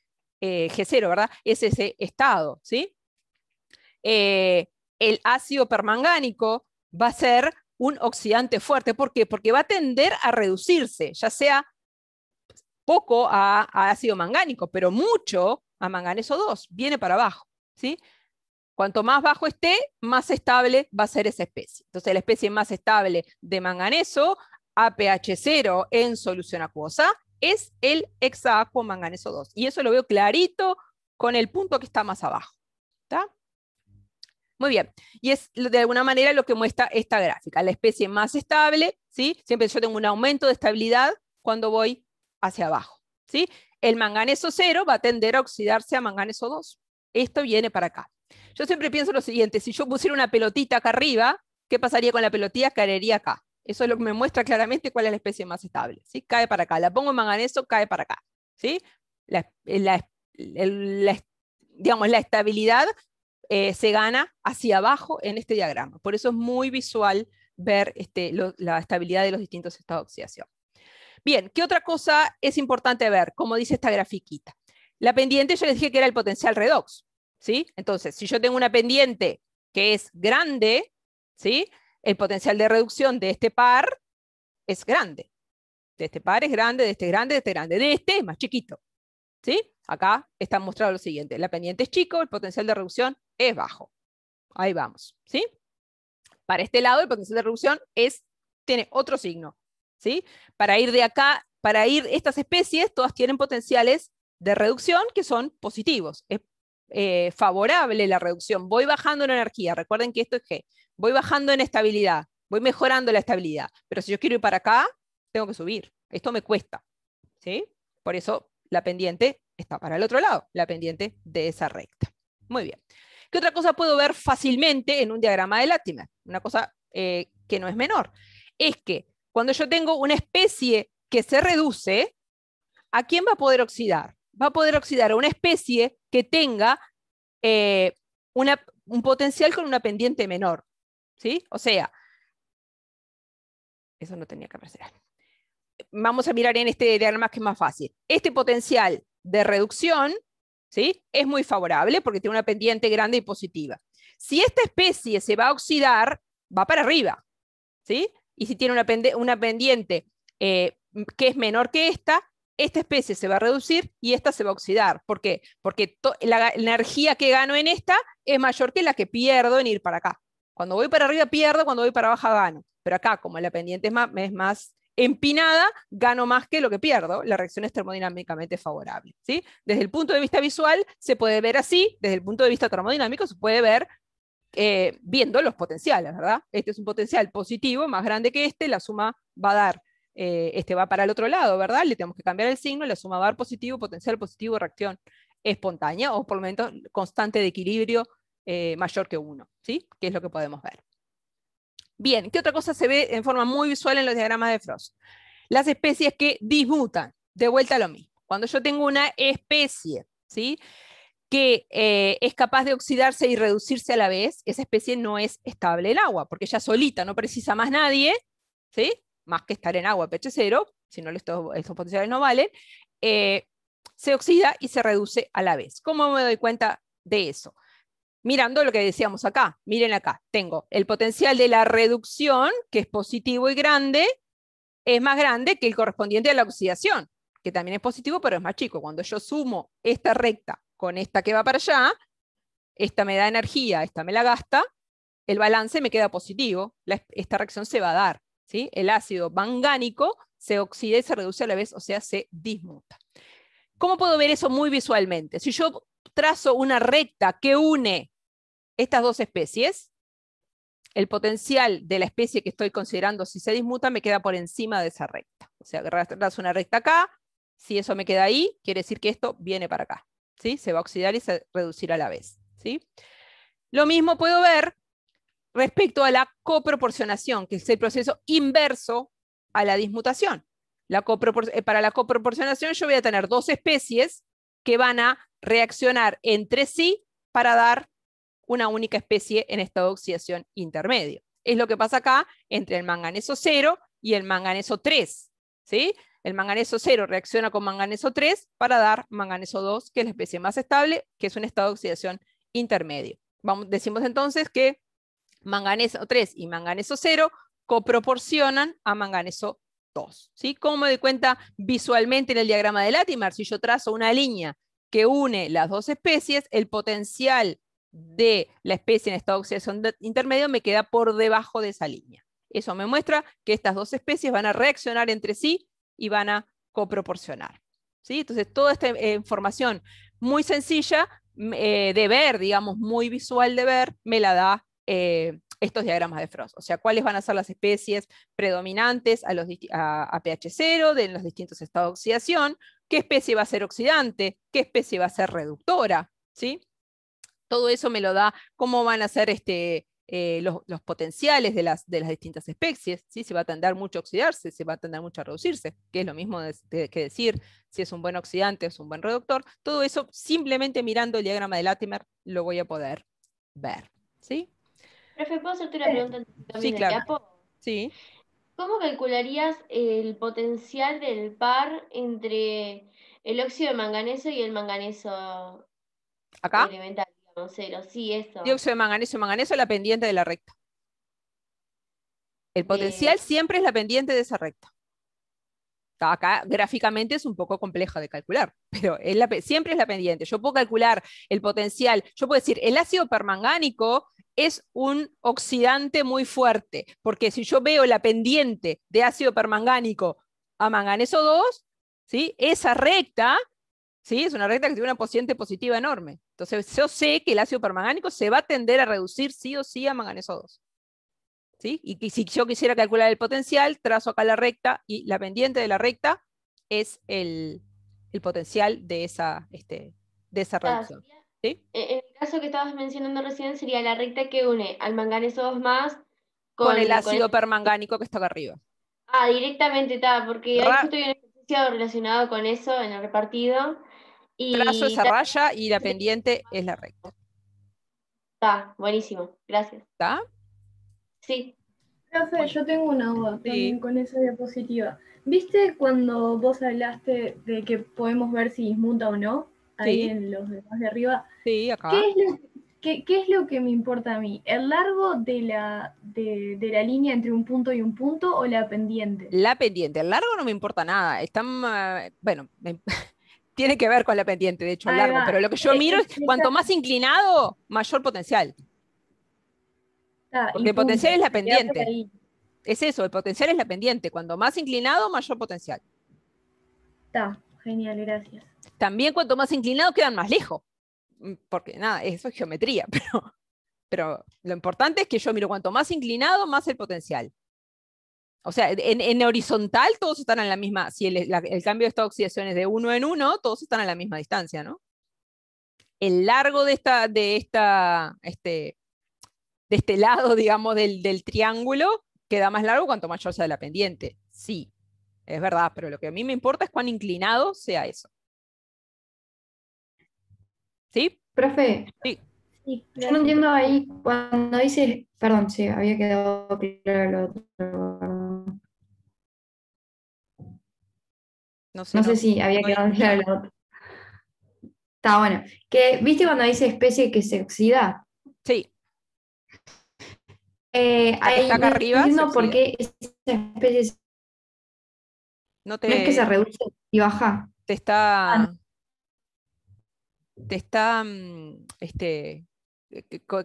eh, G0, ¿verdad? Es ese estado, ¿sí? Eh, el ácido permangánico va a ser un oxidante fuerte. ¿Por qué? Porque va a tender a reducirse, ya sea poco a, ácido mangánico, pero mucho a manganeso 2, viene para abajo, ¿sí? Cuanto más bajo esté, más estable va a ser esa especie. Entonces, la especie más estable de manganeso a pH 0 en solución acuosa es el hexaacuo manganeso 2. Y eso lo veo clarito con el punto que está más abajo. Muy bien. Y es de alguna manera lo que muestra esta gráfica. La especie más estable, ¿sí? siempre yo tengo un aumento de estabilidad cuando voy hacia abajo. ¿sí? El manganeso 0 va a tender a oxidarse a manganeso 2. Esto viene para acá. Yo siempre pienso lo siguiente, si yo pusiera una pelotita acá arriba, ¿qué pasaría con la pelotita? Caería acá. Eso es lo que me muestra claramente cuál es la especie más estable. Cae para acá. La pongo en manganeso, cae para acá. La, eh, digamos, la estabilidad eh, se gana hacia abajo en este diagrama. Por eso es muy visual ver este, la estabilidad de los distintos estados de oxidación. Bien, ¿qué otra cosa es importante ver? Como dice esta grafiquita. La pendiente yo les dije que era el potencial redox. ¿sí? Entonces, si yo tengo una pendiente que es grande, ¿sí? el potencial de reducción de este par es grande. De este par es grande, de este es grande, de este grande. De este es más chiquito. ¿Sí? Acá está mostrado lo siguiente. La pendiente es chico, el potencial de reducción es bajo. Ahí vamos. ¿Sí? Para este lado, el potencial de reducción es, tiene otro signo. ¿Sí? Para ir de acá, para ir, estas especies todas tienen potenciales de reducción que son positivos. Es eh, favorable la reducción, voy bajando en energía, recuerden que esto es que voy bajando en estabilidad, voy mejorando la estabilidad, pero si yo quiero ir para acá, tengo que subir, esto me cuesta, ¿sí? Por eso la pendiente está para el otro lado, la pendiente de esa recta. Muy bien. ¿Qué otra cosa puedo ver fácilmente en un diagrama de Latimer? Una cosa eh, que no es menor, es que cuando yo tengo una especie que se reduce, ¿a quién va a poder oxidar? va a poder oxidar a una especie que tenga eh, un potencial con una pendiente menor. ¿Sí? O sea, eso no tenía que aparecer. Vamos a mirar en este diagrama que es más fácil. Este potencial de reducción ¿sí? es muy favorable porque tiene una pendiente grande y positiva. Si esta especie se va a oxidar, va para arriba. ¿sí? Y si tiene una, pendiente eh, que es menor que esta, esta especie se va a reducir y esta se va a oxidar. ¿Por qué? Porque la energía que gano en esta es mayor que la que pierdo en ir para acá. Cuando voy para arriba pierdo, cuando voy para abajo gano. Pero acá, como la pendiente es más, empinada, gano más que lo que pierdo. La reacción es termodinámicamente favorable. ¿sí? Desde el punto de vista visual se puede ver así, desde el punto de vista termodinámico se puede ver eh, viendo los potenciales, ¿verdad? Este es un potencial positivo más grande que este, la suma va a dar eh, este va para el otro lado, ¿verdad? Le tenemos que cambiar el signo, la suma va a dar positivo, potencial positivo, reacción espontánea o por lo menos constante de equilibrio eh, mayor que uno, ¿sí? Que es lo que podemos ver. Bien, ¿qué otra cosa se ve en forma muy visual en los diagramas de Frost? Las especies que disputan, de vuelta a lo mismo. Cuando yo tengo una especie, ¿sí? que eh, es capaz de oxidarse y reducirse a la vez, esa especie no es estable en agua, porque ella solita no precisa más nadie, ¿sí? más que estar en agua pH cero, si no estos, potenciales no valen, eh, se oxida y se reduce a la vez. ¿Cómo me doy cuenta de eso? Mirando lo que decíamos acá, miren acá, tengo el potencial de la reducción, que es positivo y grande, es más grande que el correspondiente a la oxidación, que también es positivo, pero es más chico. Cuando yo sumo esta recta con esta que va para allá, esta me da energía, esta me la gasta, el balance me queda positivo, esta reacción se va a dar. El ácido mangánico se oxida y se reduce a la vez, o sea, se dismuta. ¿Cómo puedo ver eso muy visualmente? Si yo trazo una recta que une estas dos especies, el potencial de la especie que estoy considerando si se dismuta me queda por encima de esa recta. O sea, trazo una recta acá, si eso me queda ahí, quiere decir que esto viene para acá. ¿sí? Se va a oxidar y se reducirá a la vez. ¿sí? Lo mismo puedo ver respecto a la coproporcionación, que es el proceso inverso a la dismutación. Eh, para la coproporcionación yo voy a tener dos especies que van a reaccionar entre sí para dar una única especie en estado de oxidación intermedio. Es lo que pasa acá entre el manganeso 0 y el manganeso 3. ¿sí? El manganeso 0 reacciona con manganeso 3 para dar manganeso 2, que es la especie más estable, que es un estado de oxidación intermedio. decimos entonces que manganeso 3 y manganeso 0 coproporcionan a manganeso 2. ¿sí? ¿Cómo me doy cuenta visualmente en el diagrama de Latimer? Si yo trazo una línea que une las dos especies, el potencial de la especie en estado de oxidación intermedio me queda por debajo de esa línea. Eso me muestra que estas dos especies van a reaccionar entre sí y van a coproporcionar. ¿sí? Entonces, toda esta eh, información muy sencilla eh, de ver, digamos, muy visual de ver, me la da eh, estos diagramas de Frost, o sea, cuáles van a ser las especies predominantes a, los, pH 0 de los distintos estados de oxidación, qué especie va a ser oxidante, qué especie va a ser reductora, ¿sí? Todo eso me lo da cómo van a ser este, eh, los, potenciales de las, distintas especies, ¿sí? se va a tender mucho a oxidarse, si va a tender mucho a reducirse, que es lo mismo que decir si es un buen oxidante o es un buen reductor, todo eso simplemente mirando el diagrama de Latimer lo voy a poder ver. ¿sí? Profe, claro. Sí. ¿Cómo calcularías el potencial del par entre el óxido de manganeso y el manganeso ¿Acá? elemental? cero. Sí, esto. Dióxido de manganeso y manganeso, la pendiente de la recta. El potencial siempre es la pendiente de esa recta. Acá gráficamente es un poco complejo de calcular, pero siempre es la pendiente. Yo puedo calcular el potencial, yo puedo decir el ácido permangánico es un oxidante muy fuerte, porque si yo veo la pendiente de ácido permangánico a manganeso 2, esa recta ¿sí? es una recta que tiene una posiente positiva enorme. Entonces yo sé que el ácido permangánico se va a tender a reducir sí o sí a manganeso 2. ¿sí? Y, si yo quisiera calcular el potencial, trazo acá la recta y la pendiente de la recta es el, potencial de esa, este, de esa reducción el caso que estabas mencionando recién sería la recta que une al manganeso 2 más con, el ácido permangánico que está acá arriba. Ah, directamente está, porque en un ejercicio relacionado con eso en el repartido. Y es esa raya y la pendiente es la recta. Está, buenísimo, gracias. ¿Está? Sí. Profe, yo tengo una duda también con esa diapositiva. ¿Viste cuando vos hablaste de que podemos ver si dismuta o no? los demás de arriba. Sí, acá. ¿Qué es, lo, que me importa a mí? ¿El largo de la, de, la línea entre un punto y un punto o la pendiente? La pendiente. El largo no me importa nada. Eh, bueno, tiene que ver con la pendiente, de hecho, el largo. Pero lo que yo eh, miro es, cuanto más inclinado, mayor potencial. Ah, Porque el potencial es la pendiente. Es eso, el potencial es la pendiente. Cuanto más inclinado, mayor potencial. Está. Genial, gracias. También cuanto más inclinado quedan más lejos, mm, porque nada, eso es geometría, pero, pero lo importante es que yo miro cuanto más inclinado, más el potencial. O sea, en, horizontal todos están a la misma, si el, cambio de esta oxidación es de uno en uno, todos están a la misma distancia, ¿no? El largo de, esta, de, esta, este, de este lado, digamos, del, del triángulo queda más largo cuanto mayor sea la pendiente. Sí, es verdad, pero lo que a mí me importa es cuán inclinado sea eso. ¿Sí? Profe. Sí. yo no entiendo ahí cuando dices, perdón, sí, había quedado claro el otro. No sé, no sé si había quedado claro el otro. Está bueno. Que, ¿Viste cuando dice especie que se oxida? Sí. Eh, acá arriba. No entiendo por qué esa especie no te. es que se reduce y baja. Te está. Ah, te está mm, este,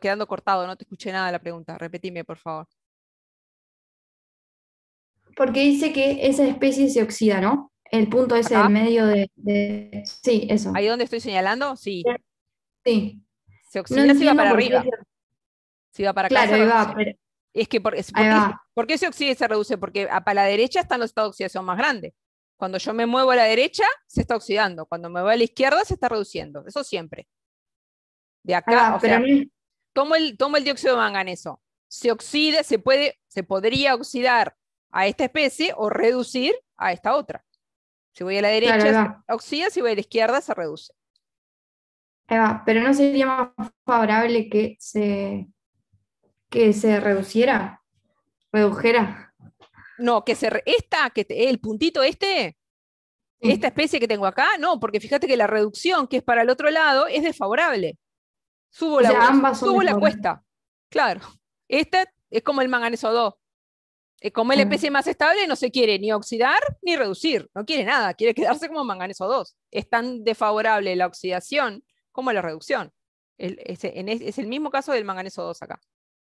quedando cortado, no te escuché nada la pregunta. Repetime, por favor. Porque dice que esa especie se oxida, ¿no? El punto ese en medio de, Sí, eso. ¿Ahí donde estoy señalando? Sí. Sí. Se oxida si va para arriba. Si va para acá. Claro, Es que porque, ¿Por qué se oxida y se reduce? Porque para la derecha están los estados de oxidación más grandes. Cuando yo me muevo a la derecha, se está oxidando. Cuando me voy a la izquierda, se está reduciendo. Eso siempre. De acá, ah, o sea, tomo, el, el dióxido de manganeso. Se oxida, se, puede, se podría oxidar a esta especie o reducir a esta otra. Si voy a la derecha, se oxida, si voy a la izquierda, se reduce. pero no sería más favorable que se, que se reduciera redujera. No, que se, esta, que el puntito este, esta especie que tengo acá, no, porque fíjate que la reducción que es para el otro lado es desfavorable. Subo la, subo la cuesta. Claro. Esta es como el manganeso 2. Es como el especie más estable no se quiere ni oxidar ni reducir, no quiere nada, quiere quedarse como manganeso 2. Es tan desfavorable la oxidación como la reducción. en, es, el mismo caso del manganeso 2 acá.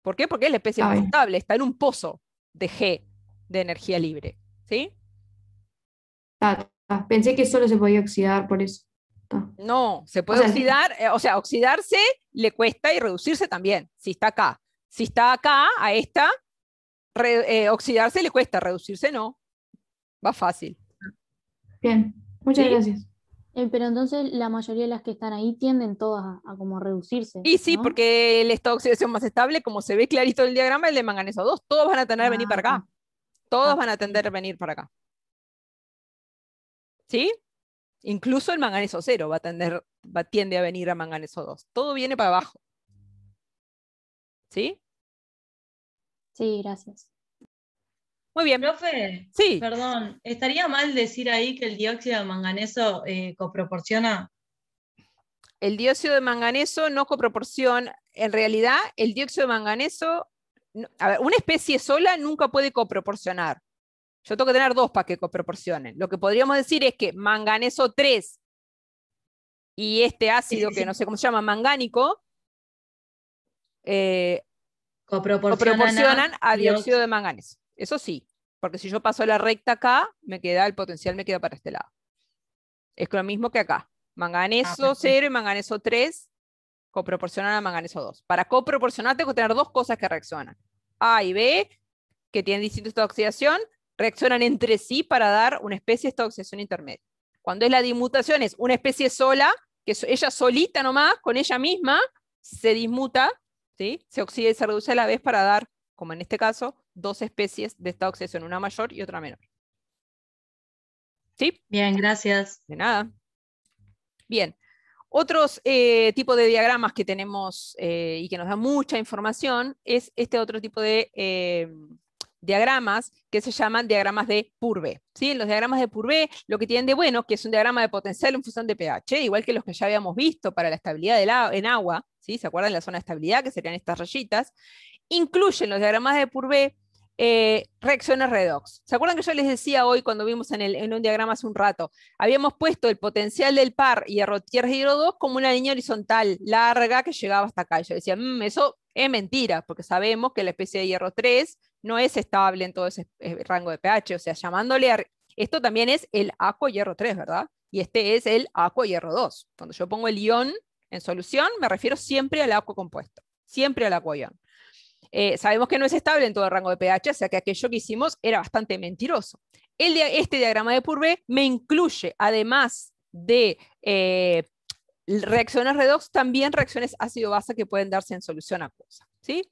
¿Por qué? Porque es la especie más estable, está en un pozo de G de energía libre. ¿Sí? pensé que solo se podía oxidar por eso. No, se puede oxidar, eh, o sea, oxidarse le cuesta y reducirse también, si está acá. Si está acá, a esta, eh, oxidarse le cuesta, reducirse no. Va fácil. Bien, muchas gracias. Eh, pero entonces la mayoría de las que están ahí tienden todas a, como reducirse. Y sí, porque el estado de oxidación más estable, como se ve clarito en el diagrama, el de manganeso 2, todos van a tener que venir para acá. Todos van a tender a venir para acá. ¿Sí? Incluso el manganeso 0 va a tender, va, tiende a venir a manganeso 2. Todo viene para abajo. ¿Sí? Sí, gracias. Muy bien. Profe, sí. perdón, ¿estaría mal decir ahí que el dióxido de manganeso eh, coproporciona? El dióxido de manganeso no coproporciona. En realidad, el dióxido de manganeso, a ver, una especie sola nunca puede coproporcionar. Yo tengo que tener dos para que coproporcionen. Lo que podríamos decir es que manganeso 3 y este ácido, que no sé cómo se llama, mangánico, eh, coproporcionan, a dióxido de manganeso. Eso sí, porque si yo paso la recta acá, me queda, el potencial me queda para este lado. Es lo mismo que acá. Manganeso 0 ah, y manganeso 3 coproporcionan a manganeso 2. Para coproporcionar tengo que tener dos cosas que reaccionan. A y B, que tienen distintos de oxidación, reaccionan entre sí para dar una especie de estado de oxidación intermedia. Cuando es la dimutación, es una especie sola, que ella solita nomás, con ella misma, se dismuta, ¿sí? se oxida y se reduce a la vez para dar, como en este caso, dos especies de esta obsesión, una mayor y otra menor. ¿Sí? Bien, gracias. De nada. Bien. Otros eh, tipo tipos de diagramas que tenemos eh, y que nos da mucha información es este otro tipo de eh, diagramas que se llaman diagramas de Purbe. ¿sí? los diagramas de Purbe lo que tienen de bueno que es un diagrama de potencial en función de pH, igual que los que ya habíamos visto para la estabilidad del en agua, ¿sí? ¿se acuerdan? La zona de estabilidad, que serían estas rayitas. Incluyen los diagramas de Purbe eh, reacciones redox. ¿Se acuerdan que yo les decía hoy cuando vimos en, un diagrama hace un rato? Habíamos puesto el potencial del par hierro tierra hierro 2 como una línea horizontal larga que llegaba hasta acá. yo decía, mm, eso es mentira, porque sabemos que la especie de hierro 3 no es estable en todo ese eh, rango de pH. O sea, llamándole a... Esto también es el agua hierro 3, ¿verdad? Y este es el agua hierro 2. Cuando yo pongo el ion en solución, me refiero siempre al agua compuesto, siempre al agua ion. Eh, sabemos que no es estable en todo el rango de pH, o sea que aquello que hicimos era bastante mentiroso. este diagrama de Purvé me incluye, además de eh, reacciones redox, también reacciones ácido-basa que pueden darse en solución acuosa. ¿sí?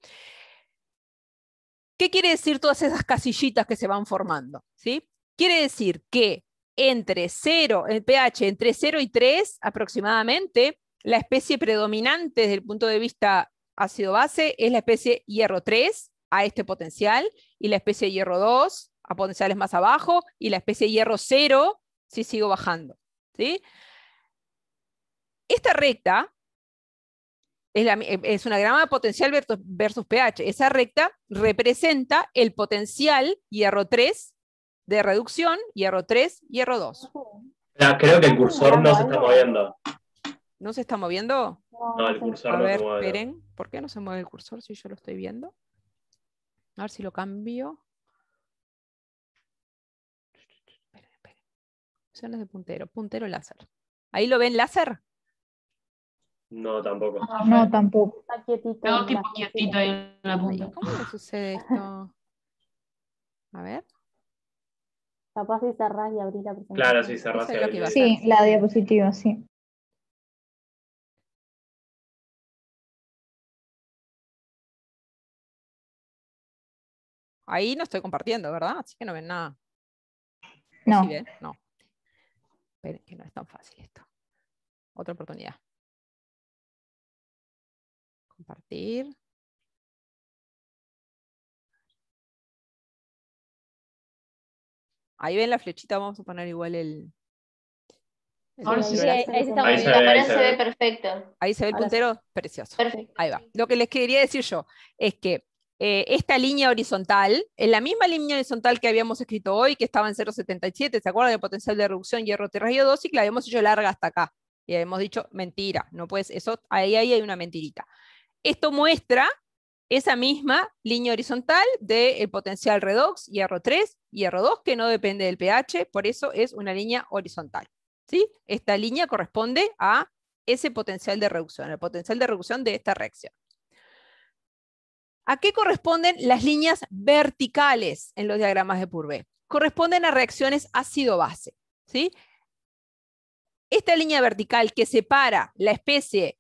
¿Qué quiere decir todas esas casillitas que se van formando? ¿sí? Quiere decir que entre 0, el pH entre 0 y 3 aproximadamente, la especie predominante desde el punto de vista ácido base, es la especie hierro 3 a este potencial y la especie hierro 2 a potenciales más abajo y la especie hierro 0 si sigo bajando. Esta recta es, una grama de potencial versus, pH. Esa recta representa el potencial hierro 3 de reducción, hierro 3, hierro 2. creo que el cursor no se está moviendo. ¿No se está moviendo? no, el cursor a ver, Esperen, ¿por qué no se mueve el cursor si yo lo estoy viendo? A ver si lo cambio. Esperen, esperen. Opciones de puntero, puntero láser. ¿Ahí lo ven láser? No, tampoco. No, no tampoco. Está quietito. Todo tipo quietito ahí en la punta. ¿Cómo le sucede esto? A ver. Capaz de cerrar y abrir la presentación. Claro, si cerrar y Sí, la diapositiva, sí. Ahí no estoy compartiendo, ¿verdad? Así que no ven nada. No. No. Esperen que no es tan fácil esto. Otra oportunidad. Compartir. Ahí ven la flechita, vamos a poner igual el. ahí, se ve, se ve perfecto. Ahí se ve el puntero, precioso. Ahí va. Lo que les quería decir yo es que eh, esta línea horizontal, en la misma línea horizontal que habíamos escrito hoy, que estaba en 0,77, ¿se acuerdan El potencial de reducción hierro terrario 2? Y la habíamos hecho larga hasta acá. Y habíamos dicho, mentira, no puedes, eso, ahí, ahí hay una mentirita. Esto muestra esa misma línea horizontal del eh, potencial redox, hierro 3, hierro 2, que no depende del pH, por eso es una línea horizontal. ¿sí? Esta línea corresponde a ese potencial de reducción, el potencial de reducción de esta reacción. ¿A qué corresponden las líneas verticales en los diagramas de Purvé? Corresponden a reacciones ácido-base. ¿sí? Esta línea vertical que separa la especie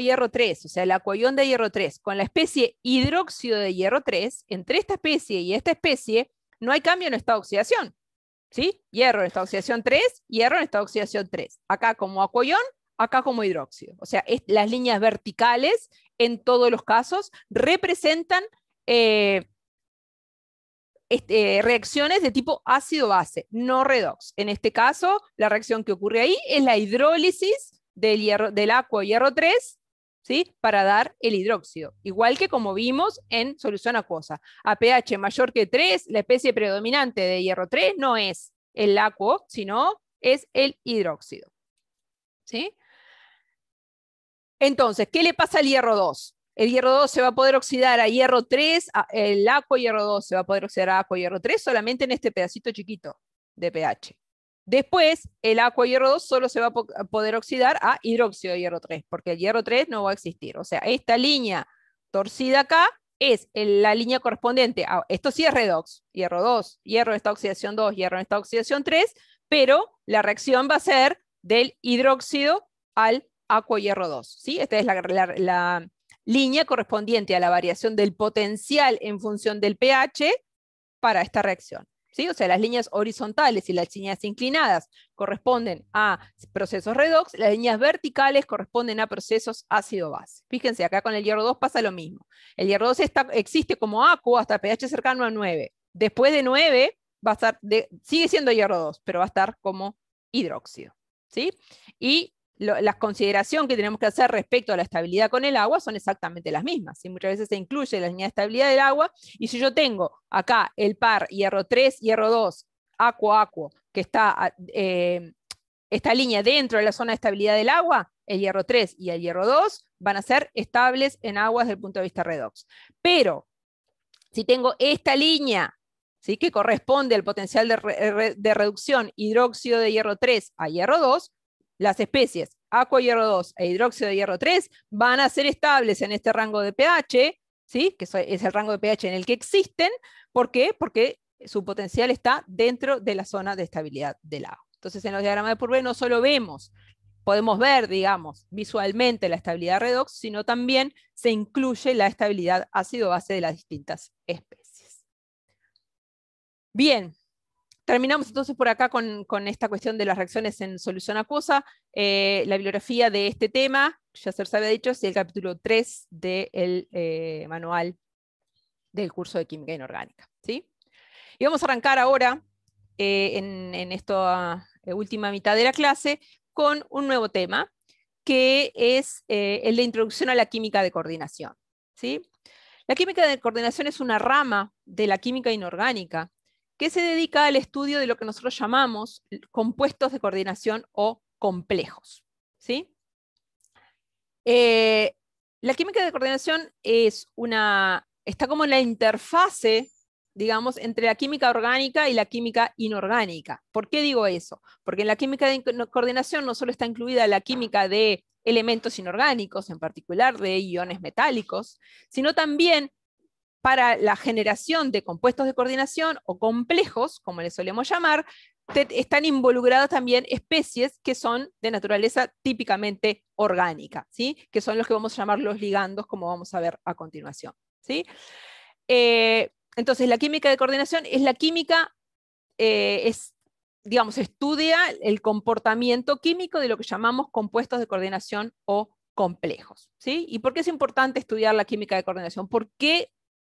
hierro 3, o sea, el acuoyón de hierro 3, con la especie hidróxido de hierro 3, entre esta especie y esta especie, no hay cambio en esta oxidación. ¿Sí? Hierro en esta oxidación 3, hierro en esta oxidación 3. Acá como acuoyón, acá como hidróxido. O sea, las líneas verticales en todos los casos, representan eh, eh, reacciones de tipo ácido-base, no redox. En este caso, la reacción que ocurre ahí es la hidrólisis del, hierro, del hierro 3 ¿sí? para dar el hidróxido, igual que como vimos en solución acuosa. A pH mayor que 3, la especie predominante de hierro 3 no es el acuo, sino es el hidróxido. ¿Sí? Entonces, ¿qué le pasa al hierro 2? El hierro 2 se va a poder oxidar a hierro 3, el aco hierro 2 se va a poder oxidar a aco hierro 3 solamente en este pedacito chiquito de pH. Después, el aco hierro 2 solo se va a poder oxidar a hidróxido de hierro 3, porque el hierro 3 no va a existir. O sea, esta línea torcida acá es la línea correspondiente a, esto sí es redox, hierro 2, hierro en esta oxidación 2, hierro en esta oxidación 3, pero la reacción va a ser del hidróxido al aqua hierro 2. ¿sí? Esta es la, línea correspondiente a la variación del potencial en función del pH para esta reacción. ¿Sí? O sea, las líneas horizontales y las líneas inclinadas corresponden a procesos redox, las líneas verticales corresponden a procesos ácido-base. Fíjense, acá con el hierro 2 pasa lo mismo. El hierro 2 está, existe como acu hasta pH cercano a 9. Después de 9 va a estar de, sigue siendo hierro 2, pero va a estar como hidróxido. ¿sí? Y las consideraciones que tenemos que hacer respecto a la estabilidad con el agua son exactamente las mismas. Muchas veces se incluye la línea de estabilidad del agua y si yo tengo acá el par hierro 3, hierro 2, aquo, aquo, que está eh, esta línea dentro de la zona de estabilidad del agua, el hierro 3 y el hierro 2 van a ser estables en agua desde el punto de vista redox. Pero si tengo esta línea que corresponde al potencial de reducción hidróxido de hierro 3 a hierro 2, las especies aqua hierro 2 e hidróxido de hierro 3 van a ser estables en este rango de pH, ¿sí? que es el rango de pH en el que existen. ¿Por qué? Porque su potencial está dentro de la zona de estabilidad del agua. Entonces, en los diagramas de Purvé no solo vemos, podemos ver, digamos, visualmente la estabilidad redox, sino también se incluye la estabilidad ácido-base de las distintas especies. Bien, Terminamos entonces por acá con, esta cuestión de las reacciones en solución acuosa. Eh, la bibliografía de este tema, ya se sabe, había dicho, es el capítulo 3 del eh, manual del curso de química inorgánica. Y vamos a arrancar ahora eh, en, esta última mitad de la clase con un nuevo tema, que es el de introducción a la química de coordinación. ¿sí? La química de coordinación es una rama de la química inorgánica se dedica al estudio de lo que nosotros llamamos compuestos de coordinación o complejos. ¿sí? Eh, la química de coordinación es una, está como en la interfase, digamos, entre la química orgánica y la química inorgánica. ¿Por qué digo eso? Porque en la química de coordinación no solo está incluida la química de elementos inorgánicos, en particular de iones metálicos, sino también para la generación de compuestos de coordinación o complejos, como les solemos llamar, están involucradas también especies que son de naturaleza típicamente orgánica, ¿sí? que son los que vamos a llamar los ligandos, como vamos a ver a continuación. ¿sí? Eh, entonces, la química de coordinación es la química, eh, es, digamos, estudia el comportamiento químico de lo que llamamos compuestos de coordinación o complejos. ¿sí? ¿Y por qué es importante estudiar la química de coordinación?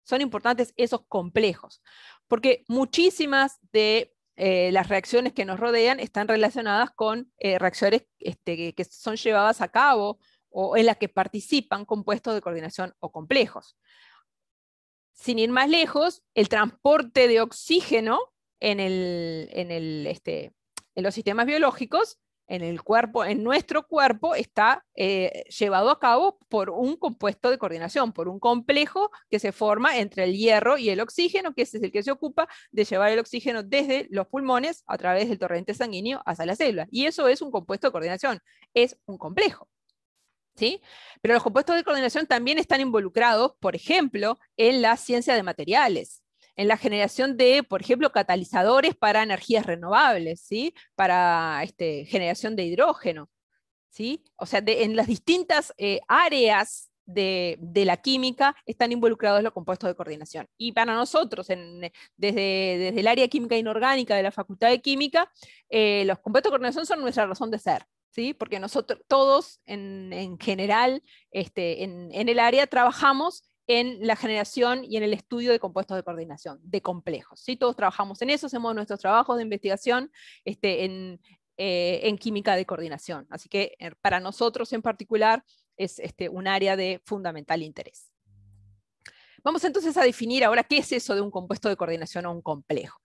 Son importantes esos complejos, porque muchísimas de eh, las reacciones que nos rodean están relacionadas con eh, reacciones este, que, son llevadas a cabo o en las que participan compuestos de coordinación o complejos. Sin ir más lejos, el transporte de oxígeno en este, los sistemas biológicos en el cuerpo, en nuestro cuerpo, está eh, llevado a cabo por un compuesto de coordinación, por un complejo que se forma entre el hierro y el oxígeno, que es el que se ocupa de llevar el oxígeno desde los pulmones a través del torrente sanguíneo hasta las células. Y eso es un compuesto de coordinación, es un complejo. ¿Sí? Pero los compuestos de coordinación también están involucrados, por ejemplo, en la ciencia de materiales en la generación de, por ejemplo, catalizadores para energías renovables, ¿sí? para este, generación de hidrógeno. ¿sí? O sea, en las distintas eh, áreas de, la química están involucrados los compuestos de coordinación. Y para nosotros, desde, el área química inorgánica de la Facultad de Química, eh, los compuestos de coordinación son nuestra razón de ser. ¿Sí? Porque nosotros todos en, general este, en, el área trabajamos en la generación y en el estudio de compuestos de coordinación, de complejos. Todos trabajamos en eso, hacemos nuestros trabajos de investigación este, eh, en, química de coordinación. Así que eh, para nosotros en particular es este, un área de fundamental interés. Vamos entonces a definir ahora qué es eso de un compuesto de coordinación o un complejo.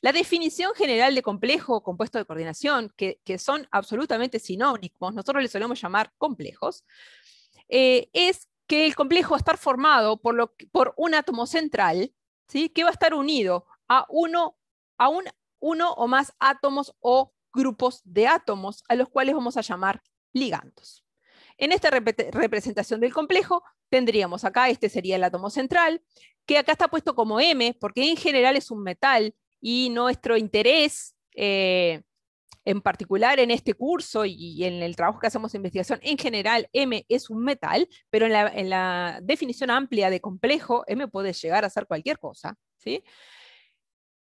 La definición general de complejo o compuesto de coordinación, que, son absolutamente sinónimos, nosotros le solemos llamar complejos, eh, es que el complejo va a estar formado por, lo, por un átomo central, ¿sí? que va a estar unido a uno, a un, uno o más átomos o grupos de átomos, a los cuales vamos a llamar ligandos. En esta representación del complejo tendríamos acá, este sería el átomo central, que acá está puesto como M, porque en general es un metal y nuestro interés eh, en particular en este curso y, en el trabajo que hacemos de investigación, en general M es un metal, pero en la, definición amplia de complejo, M puede llegar a ser cualquier cosa, ¿sí?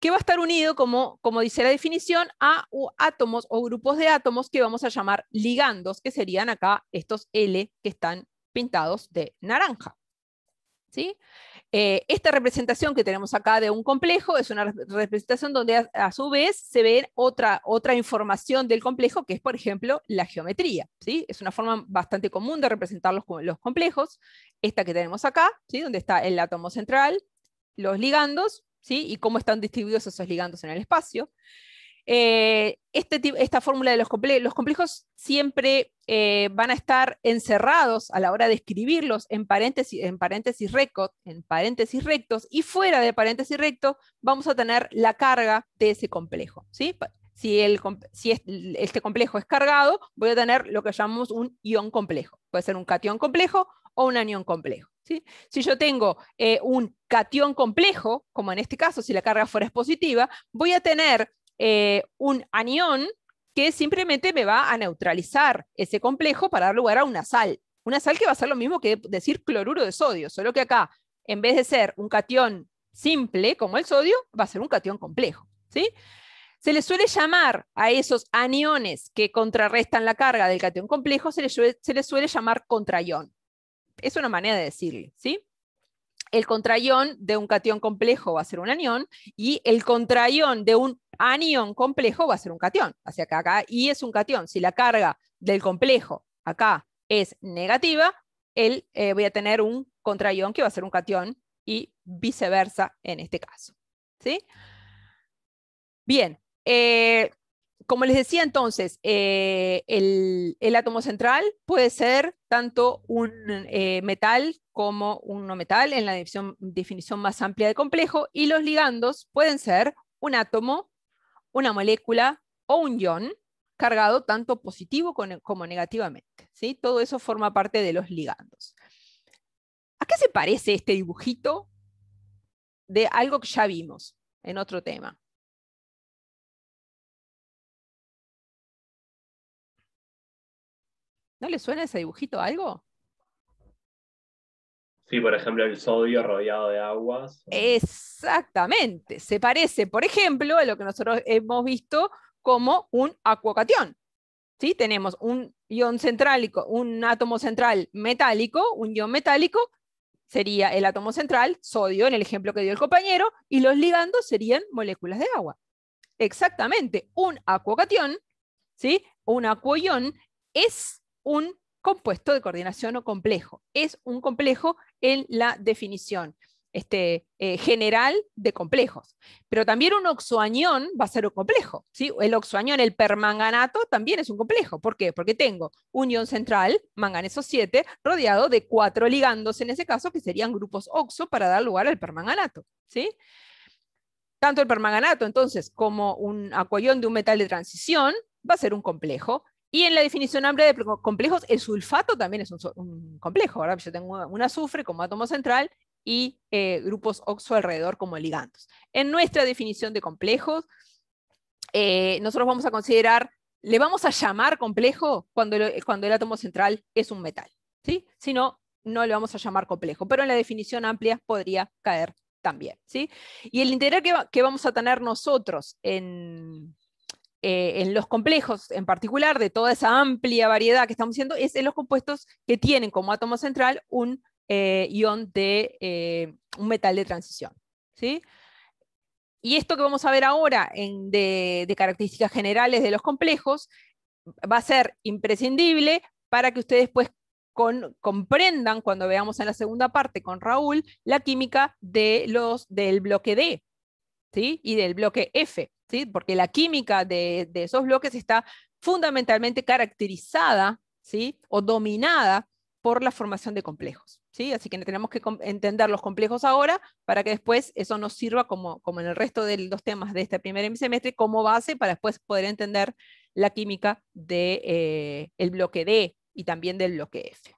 que va a estar unido, como, como dice la definición, a átomos o grupos de átomos que vamos a llamar ligandos, que serían acá estos L que están pintados de naranja. ¿Sí? Eh, esta representación que tenemos acá de un complejo es una representación donde a, su vez se ve otra, otra información del complejo, que es, por ejemplo, la geometría. ¿sí? Es una forma bastante común de representar los, los complejos. Esta que tenemos acá, ¿sí? donde está el átomo central, los ligandos, ¿sí? y cómo están distribuidos esos ligandos en el espacio. Eh, este, esta fórmula de los complejos, los complejos siempre eh, van a estar encerrados a la hora de escribirlos en paréntesis, en paréntesis rectos, en paréntesis rectos, y fuera de paréntesis recto vamos a tener la carga de ese complejo. Si, el, si este complejo es cargado, voy a tener lo que llamamos un ion complejo. Puede ser un catión complejo o un anión complejo. Si yo tengo eh, un catión complejo, como en este caso, si la carga fuera positiva, voy a tener eh, un anión que simplemente me va a neutralizar ese complejo para dar lugar a una sal. Una sal que va a ser lo mismo que decir cloruro de sodio, solo que acá, en vez de ser un cation simple como el sodio, va a ser un catión complejo. ¿sí? Se le suele llamar a esos aniones que contrarrestan la carga del catión complejo, se le, les suele llamar contrayón. Es una manera de decirle, ¿sí? el contrayón de un catión complejo va a ser un anión y el contrayón de un anión complejo va a ser un catión. Así acá, acá, y es un catión. Si la carga del complejo acá es negativa, él eh, voy a tener un contrayón que va a ser un catión y viceversa en este caso. ¿sí? Bien, eh, como les decía entonces, eh, el, átomo central puede ser tanto un eh, metal como un no metal en la definición, más amplia de complejo y los ligandos pueden ser un átomo, una molécula o un ion cargado tanto positivo e, como negativamente. ¿sí? Todo eso forma parte de los ligandos. ¿A qué se parece este dibujito de algo que ya vimos en otro tema? ¿No le suena ese dibujito algo? Sí, por ejemplo, el sodio rodeado de aguas. Exactamente. Se parece, por ejemplo, a lo que nosotros hemos visto como un acuocatión. ¿Sí? Tenemos un ion centrálico, un átomo central metálico, un ion metálico sería el átomo central, sodio en el ejemplo que dio el compañero, y los ligandos serían moléculas de agua. Exactamente, un acuocatión, ¿sí? un acuoión es un compuesto de coordinación o complejo. Es un complejo en la definición este, eh, general de complejos. Pero también un oxoañón va a ser un complejo. ¿sí? El oxoañón, el permanganato, también es un complejo. ¿Por qué? Porque tengo unión central, manganeso 7, rodeado de cuatro ligandos, en ese caso, que serían grupos oxo para dar lugar al permanganato. ¿sí? Tanto el permanganato, entonces, como un acuayón de un metal de transición, va a ser un complejo y en la definición amplia de complejos, el sulfato también es un, complejo, ¿verdad? Yo tengo un azufre como átomo central y eh, grupos oxo alrededor como ligandos. En nuestra definición de complejos, eh, nosotros vamos a considerar, le vamos a llamar complejo cuando, el átomo central es un metal, ¿sí? Si no, no le vamos a llamar complejo, pero en la definición amplia podría caer también, ¿sí? Y el interés que vamos a tener nosotros en, eh, en los complejos en particular, de toda esa amplia variedad que estamos viendo, es en los compuestos que tienen como átomo central un eh, ion de eh, un metal de transición. ¿sí? Y esto que vamos a ver ahora de, características generales de los complejos va a ser imprescindible para que ustedes pues, comprendan, cuando veamos en la segunda parte con Raúl, la química de los, del bloque D y del bloque F. ¿sí? porque la química de, de esos bloques está fundamentalmente caracterizada ¿sí? o dominada por la formación de complejos. ¿sí? Así que tenemos que entender los complejos ahora para que después eso nos sirva, como, como en el resto de los temas de este primer semestre, como base para después poder entender la química del de, eh, el bloque D y también del bloque F.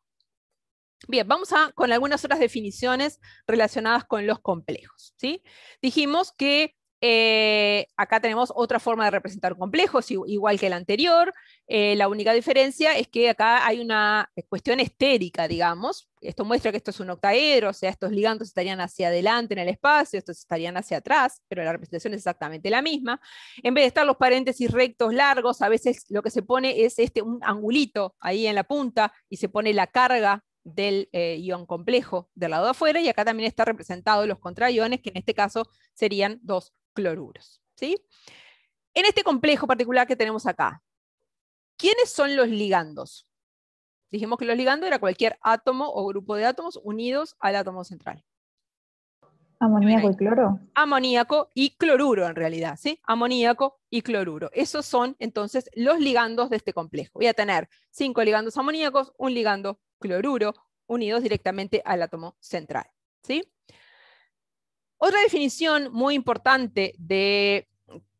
Bien, vamos a con algunas otras definiciones relacionadas con los complejos. ¿sí? Dijimos que eh, acá tenemos otra forma de representar complejos, igual que el anterior. Eh, la única diferencia es que acá hay una cuestión estérica, digamos. Esto muestra que esto es un octaedro, o sea, estos ligandos estarían hacia adelante en el espacio, estos estarían hacia atrás, pero la representación es exactamente la misma. En vez de estar los paréntesis rectos largos, a veces lo que se pone es este, un angulito ahí en la punta y se pone la carga del eh, ion complejo del lado de afuera y acá también está representado los contraiones que en este caso serían dos cloruros. ¿sí? En este complejo particular que tenemos acá, ¿quiénes son los ligandos? Dijimos que los ligandos era cualquier átomo o grupo de átomos unidos al átomo central. Amoníaco y cloro. Amoníaco y cloruro en realidad, ¿sí? Amoníaco y cloruro. Esos son entonces los ligandos de este complejo. Voy a tener cinco ligandos amoníacos, un ligando cloruro unidos directamente al átomo central, ¿sí? Otra definición muy importante de,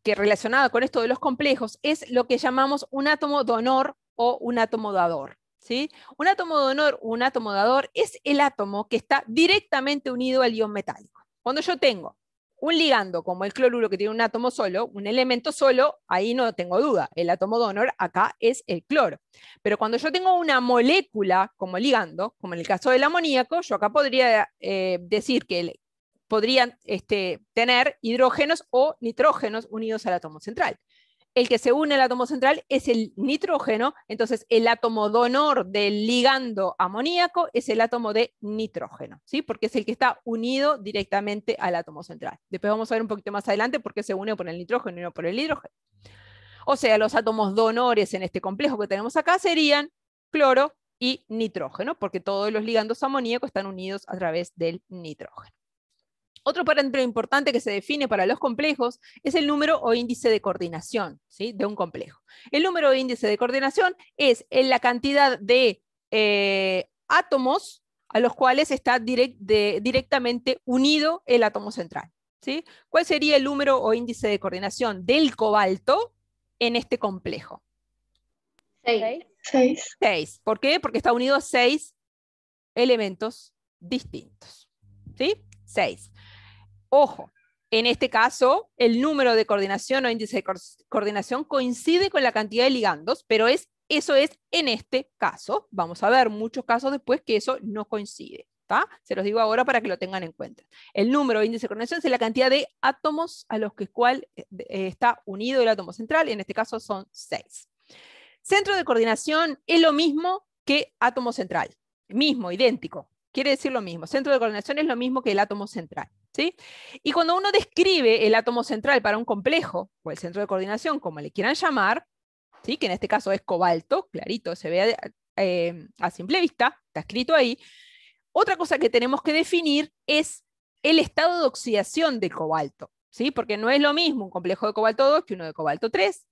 que relacionada con esto de los complejos es lo que llamamos un átomo donor o un átomo dador. ¿sí? Un átomo donor o un átomo dador es el átomo que está directamente unido al ion metálico. Cuando yo tengo un ligando como el cloruro que tiene un átomo solo, un elemento solo, ahí no tengo duda, el átomo donor acá es el cloro. Pero cuando yo tengo una molécula como ligando, como en el caso del amoníaco, yo acá podría eh, decir que el podrían este, tener hidrógenos o nitrógenos unidos al átomo central. El que se une al átomo central es el nitrógeno, entonces el átomo donor del ligando amoníaco es el átomo de nitrógeno, ¿sí? porque es el que está unido directamente al átomo central. Después vamos a ver un poquito más adelante por qué se une por el nitrógeno y no por el hidrógeno. O sea, los átomos donores en este complejo que tenemos acá serían cloro y nitrógeno, porque todos los ligandos amoníacos están unidos a través del nitrógeno. Otro parámetro importante que se define para los complejos es el número o índice de coordinación ¿sí? de un complejo. El número o índice de coordinación es la cantidad de eh, átomos a los cuales está directamente unido el átomo central. ¿Cuál sería el número o índice de coordinación del cobalto en este complejo? Seis. ¿Por qué? Porque está unido a seis elementos distintos. ¿Sí? Seis. Ojo, en este caso, el número de coordinación o índice de coordinación coincide con la cantidad de ligandos, pero es, eso es en este caso. Vamos a ver muchos casos después que eso no coincide. Se los digo ahora para que lo tengan en cuenta. El número de índice de coordinación es la cantidad de átomos a los que cual eh, eh, está unido el átomo central, en este caso son seis. Centro de coordinación es lo mismo que átomo central, mismo, idéntico, quiere decir lo mismo. Centro de coordinación es lo mismo que el átomo central. Y cuando uno describe el átomo central para un complejo, o el centro de coordinación, como le quieran llamar, ¿sí? que en este caso es cobalto, clarito, se ve a, eh, simple vista, está escrito ahí, otra cosa que tenemos que definir es el estado de oxidación del cobalto, ¿sí? porque no es lo mismo un complejo de cobalto 2 que uno de cobalto 3,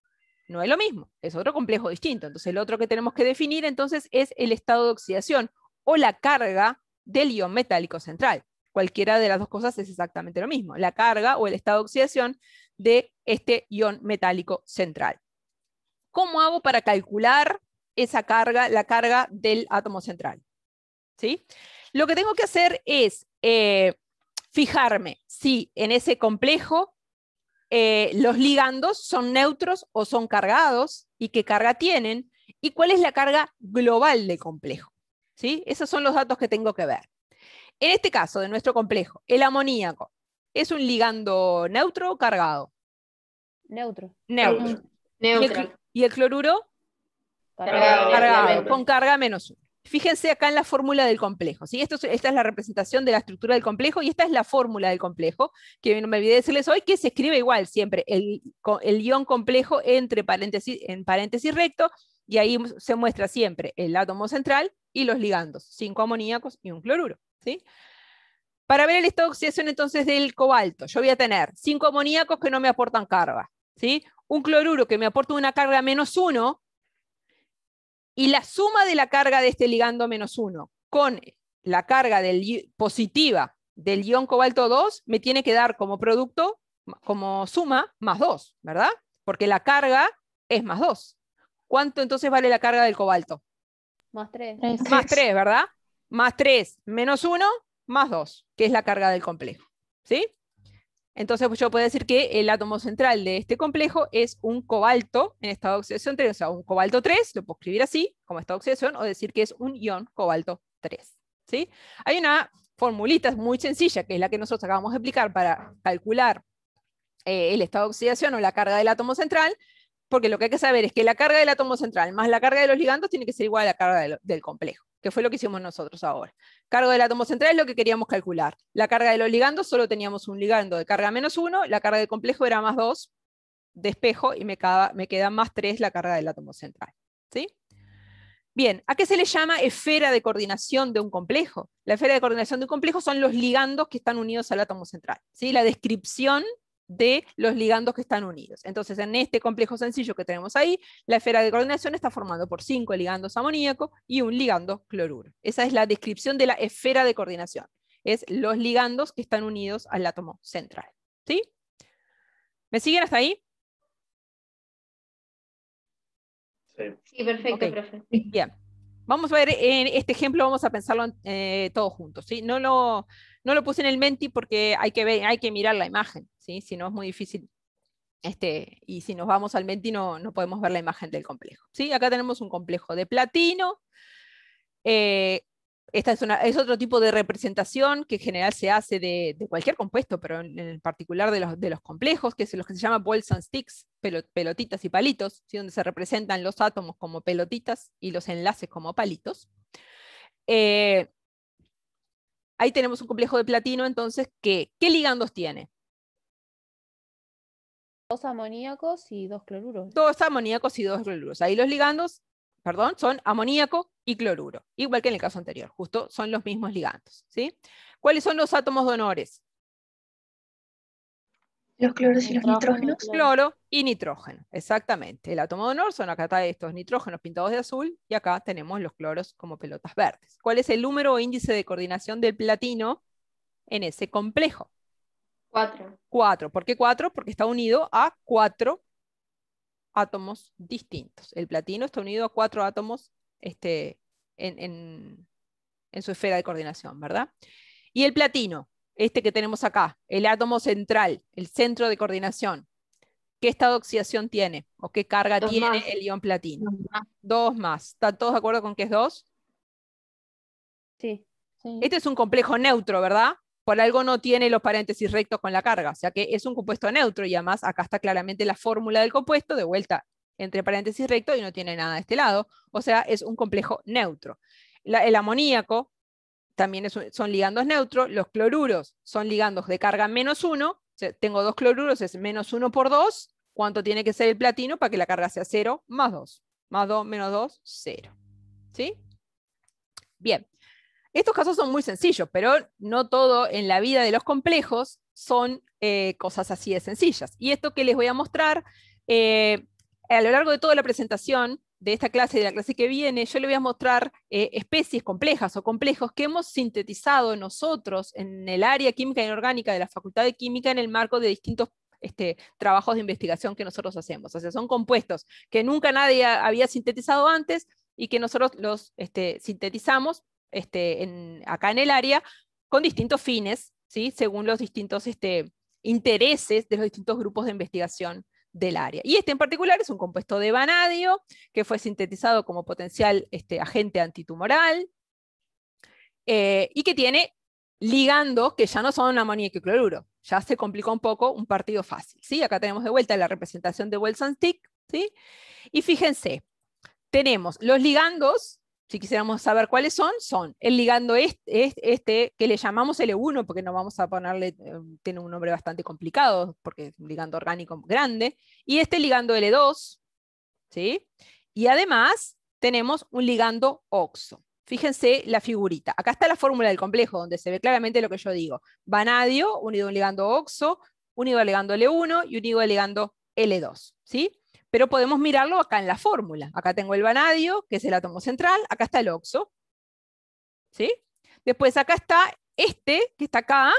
no es lo mismo, es otro complejo distinto. Entonces, el otro que tenemos que definir entonces es el estado de oxidación o la carga del ion metálico central. Cualquiera de las dos cosas es exactamente lo mismo, la carga o el estado de oxidación de este ion metálico central. ¿Cómo hago para calcular esa carga, la carga del átomo central? ¿Sí? Lo que tengo que hacer es eh, fijarme si en ese complejo eh, los ligandos son neutros o son cargados y qué carga tienen y cuál es la carga global del complejo. ¿Sí? Esos son los datos que tengo que ver. En este caso de nuestro complejo, el amoníaco es un ligando neutro o cargado. Neutro. Neutro. ¿Y el cloruro? Cargado. con carga menos uno. Fíjense acá en la fórmula del complejo. Esto, esta es la representación de la estructura del complejo y esta es la fórmula del complejo, que no me olvidé decirles hoy, que se escribe igual siempre, el, guión ion complejo entre paréntesis, en paréntesis recto, y ahí se muestra siempre el átomo central y los ligandos, cinco amoníacos y un cloruro. ¿sí? Para ver el estado de oxidación entonces del cobalto, yo voy a tener cinco amoníacos que no me aportan carga, ¿sí? un cloruro que me aporta una carga menos uno, y la suma de la carga de este ligando menos uno con la carga del, positiva del ion cobalto 2 me tiene que dar como producto, como suma, más 2, ¿verdad? Porque la carga es más 2. ¿Cuánto entonces vale la carga del cobalto? Más 3. Más 3, ¿verdad? Más 3, menos 1, más 2, que es la carga del complejo. ¿Sí? Entonces pues, yo puedo decir que el átomo central de este complejo es un cobalto en estado de oxidación 3, o sea, un cobalto 3, lo puedo escribir así, como estado de oxidación, o decir que es un ion cobalto 3. ¿sí? Hay una formulita muy sencilla, que es la que nosotros acabamos de explicar para calcular eh, el estado de oxidación o la carga del átomo central, porque lo que hay que saber es que la carga del átomo central más la carga de los ligandos tiene que ser igual a la carga del, complejo, que fue lo que hicimos nosotros ahora. Carga del átomo central es lo que queríamos calcular. La carga de los ligandos solo teníamos un ligando de carga menos uno, la carga del complejo era más dos, de y me queda, más tres la carga del átomo central. ¿Sí? Bien, ¿a qué se le llama esfera de coordinación de un complejo? La esfera de coordinación de un complejo son los ligandos que están unidos al átomo central. ¿sí? La descripción de los ligandos que están unidos. Entonces, en este complejo sencillo que tenemos ahí, la esfera de coordinación está formando por cinco ligandos amoníaco y un ligando cloruro. Esa es la descripción de la esfera de coordinación. Es los ligandos que están unidos al átomo central. ¿Sí? ¿Me siguen hasta ahí? Sí, perfecto, profe. Bien. Vamos a ver, en este ejemplo vamos a pensarlo eh, todos juntos. No lo no lo puse en el Menti porque hay que, mirar la imagen, si no es muy difícil. Este, y si nos vamos al Menti no, no podemos ver la imagen del complejo. ¿sí? Acá tenemos un complejo de platino. Eh, esta es, otro tipo de representación que en general se hace de, cualquier compuesto, pero en, particular de los, complejos, que son los que se llaman balls and sticks, pelotitas y palitos, donde se representan los átomos como pelotitas y los enlaces como palitos. Eh, Ahí tenemos un complejo de platino, entonces, ¿qué, ¿qué ligandos tiene? Dos amoníacos y dos cloruros. Dos amoníacos y dos cloruros. Ahí los ligandos, perdón, son amoníaco y cloruro, igual que en el caso anterior, justo son los mismos ligandos. ¿sí? ¿Cuáles son los átomos donores? Los cloros y los nitrógenos. Cloro y nitrógeno, exactamente. El átomo de honor son acá está estos nitrógenos pintados de azul y acá tenemos los cloros como pelotas verdes. ¿Cuál es el número o índice de coordinación del platino en ese complejo? Cuatro. Cuatro. ¿Por qué cuatro? Porque está unido a cuatro átomos distintos. El platino está unido a cuatro átomos este, en, en, en su esfera de coordinación, ¿verdad? Y el platino, este que tenemos acá, el átomo central, el centro de coordinación, ¿qué estado de oxidación tiene o qué carga tiene el ion platino? Dos más. ¿Están todos de acuerdo con que es dos? Sí, Este es un complejo neutro, ¿verdad? Por algo no tiene los paréntesis rectos con la carga, o sea que es un compuesto neutro y además acá está claramente la fórmula del compuesto, de vuelta entre paréntesis recto y no tiene nada de este lado, o sea, es un complejo neutro. el amoníaco también son ligandos neutros, los cloruros son ligandos de carga menos 1, tengo dos cloruros, es menos uno por 2, ¿cuánto tiene que ser el platino para que la carga sea 0? Más dos, más dos menos dos cero. ¿Sí? Bien, estos casos son muy sencillos, pero no todo en la vida de los complejos son eh, cosas así de sencillas. Y esto que les voy a mostrar, eh, a lo largo de toda la presentación, de esta clase y de la clase que viene, yo le voy a mostrar eh, especies complejas o complejos que hemos sintetizado nosotros en el área química inorgánica de la Facultad de Química en el marco de distintos este, trabajos de investigación que nosotros hacemos. O sea, son compuestos que nunca nadie había sintetizado antes y que nosotros los este, sintetizamos este, acá en el área con distintos fines, ¿sí? según los distintos intereses de los distintos grupos de investigación del área. Y este en particular es un compuesto de vanadio que fue sintetizado como potencial este, agente antitumoral eh, y que tiene ligandos que ya no son amoníaco y cloruro. Ya se complicó un poco un partido fácil. ¿sí? Acá tenemos de vuelta la representación de Wilson Stick. ¿sí? Y fíjense, tenemos los ligandos si quisiéramos saber cuáles son, son el ligando este, que le llamamos L1, porque no vamos a ponerle, eh, tiene un nombre bastante complicado, porque es un ligando orgánico grande, y este ligando L2, ¿sí? Y además tenemos un ligando OXO. Fíjense la figurita. Acá está la fórmula del complejo, donde se ve claramente lo que yo digo. Vanadio unido a un ligando OXO, unido al ligando L1 y unido al ligando L2, ¿sí? pero podemos mirarlo acá en la fórmula. Acá tengo el vanadio, que es el átomo central, acá está el oxo. Después acá está este, que está acá,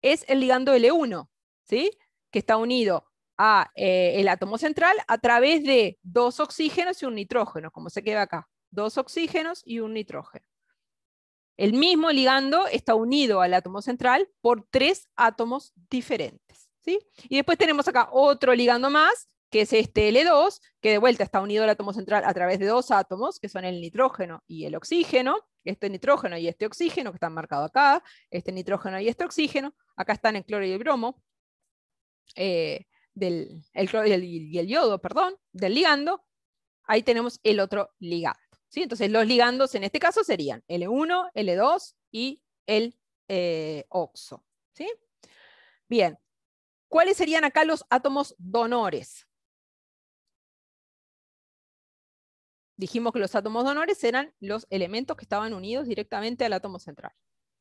es el ligando L1, que está unido al eh, átomo central a través de dos oxígenos y un nitrógeno, como se queda acá. Dos oxígenos y un nitrógeno. El mismo ligando está unido al átomo central por tres átomos diferentes. Y después tenemos acá otro ligando más, que es este L2, que de vuelta está unido al átomo central a través de dos átomos, que son el nitrógeno y el oxígeno, este nitrógeno y este oxígeno, que están marcados acá, este nitrógeno y este oxígeno, acá están el cloro y el bromo, eh, del, el cloro y el, yodo, perdón, del ligando, ahí tenemos el otro ligando. ¿sí? Entonces los ligandos en este caso serían L1, L2 y el eh, oxo. ¿sí? Bien, ¿cuáles serían acá los átomos donores? Dijimos que los átomos donores eran los elementos que estaban unidos directamente al átomo central.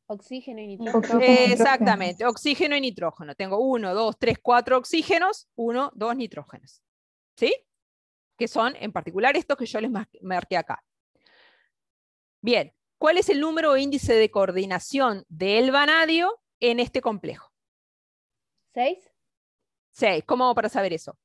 Oxígeno y nitrógeno. Exactamente, oxígeno y nitrógeno. Tengo uno, dos, tres, cuatro oxígenos, uno, dos nitrógenos. ¿Sí? Que son en particular estos que yo les marqué acá. Bien, ¿cuál es el número o índice de coordinación del vanadio en este complejo? ¿Seis? Seis, ¿cómo hago para saber eso?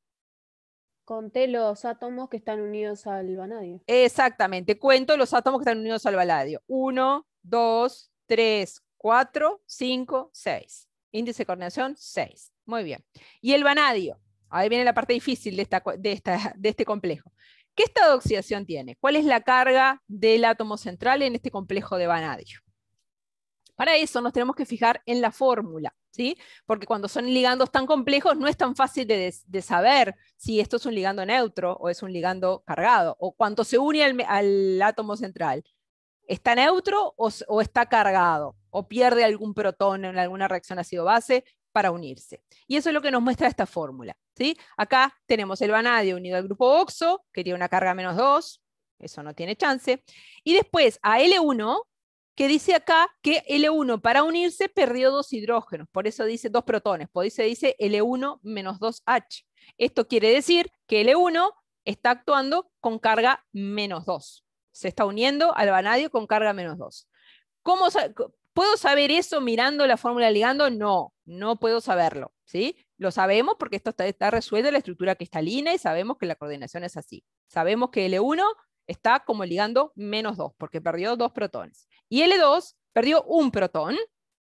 Conté los átomos que están unidos al vanadio. Exactamente, cuento los átomos que están unidos al vanadio. Uno, dos, tres, cuatro, cinco, seis. Índice de coordinación seis. Muy bien. Y el vanadio. Ahí viene la parte difícil de, de este complejo. ¿Qué estado de oxidación tiene? ¿Cuál es la carga del átomo central en este complejo de vanadio? Para eso nos tenemos que fijar en la fórmula, ¿sí? Porque cuando son ligandos tan complejos no es tan fácil de, saber si esto es un ligando neutro o es un ligando cargado, o cuando se une al, átomo central. ¿Está neutro o, está cargado? ¿O pierde algún protón en alguna reacción ácido-base para unirse? Y eso es lo que nos muestra esta fórmula. ¿sí? Acá tenemos el vanadio unido al grupo oxo, que tiene una carga menos 2, eso no tiene chance. Y después a L1 que dice acá que L1 para unirse perdió dos hidrógenos, por eso dice dos protones, por eso dice L1 menos 2H. Esto quiere decir que L1 está actuando con carga menos 2. Se está uniendo al vanadio con carga menos 2. ¿Cómo ¿Puedo saber eso mirando la fórmula ligando? No, no puedo saberlo. ¿sí? Lo sabemos porque esto está, está resuelto en la estructura cristalina y sabemos que la coordinación es así. Sabemos que L1 está como ligando menos 2, porque perdió dos protones. Y L2 perdió un protón,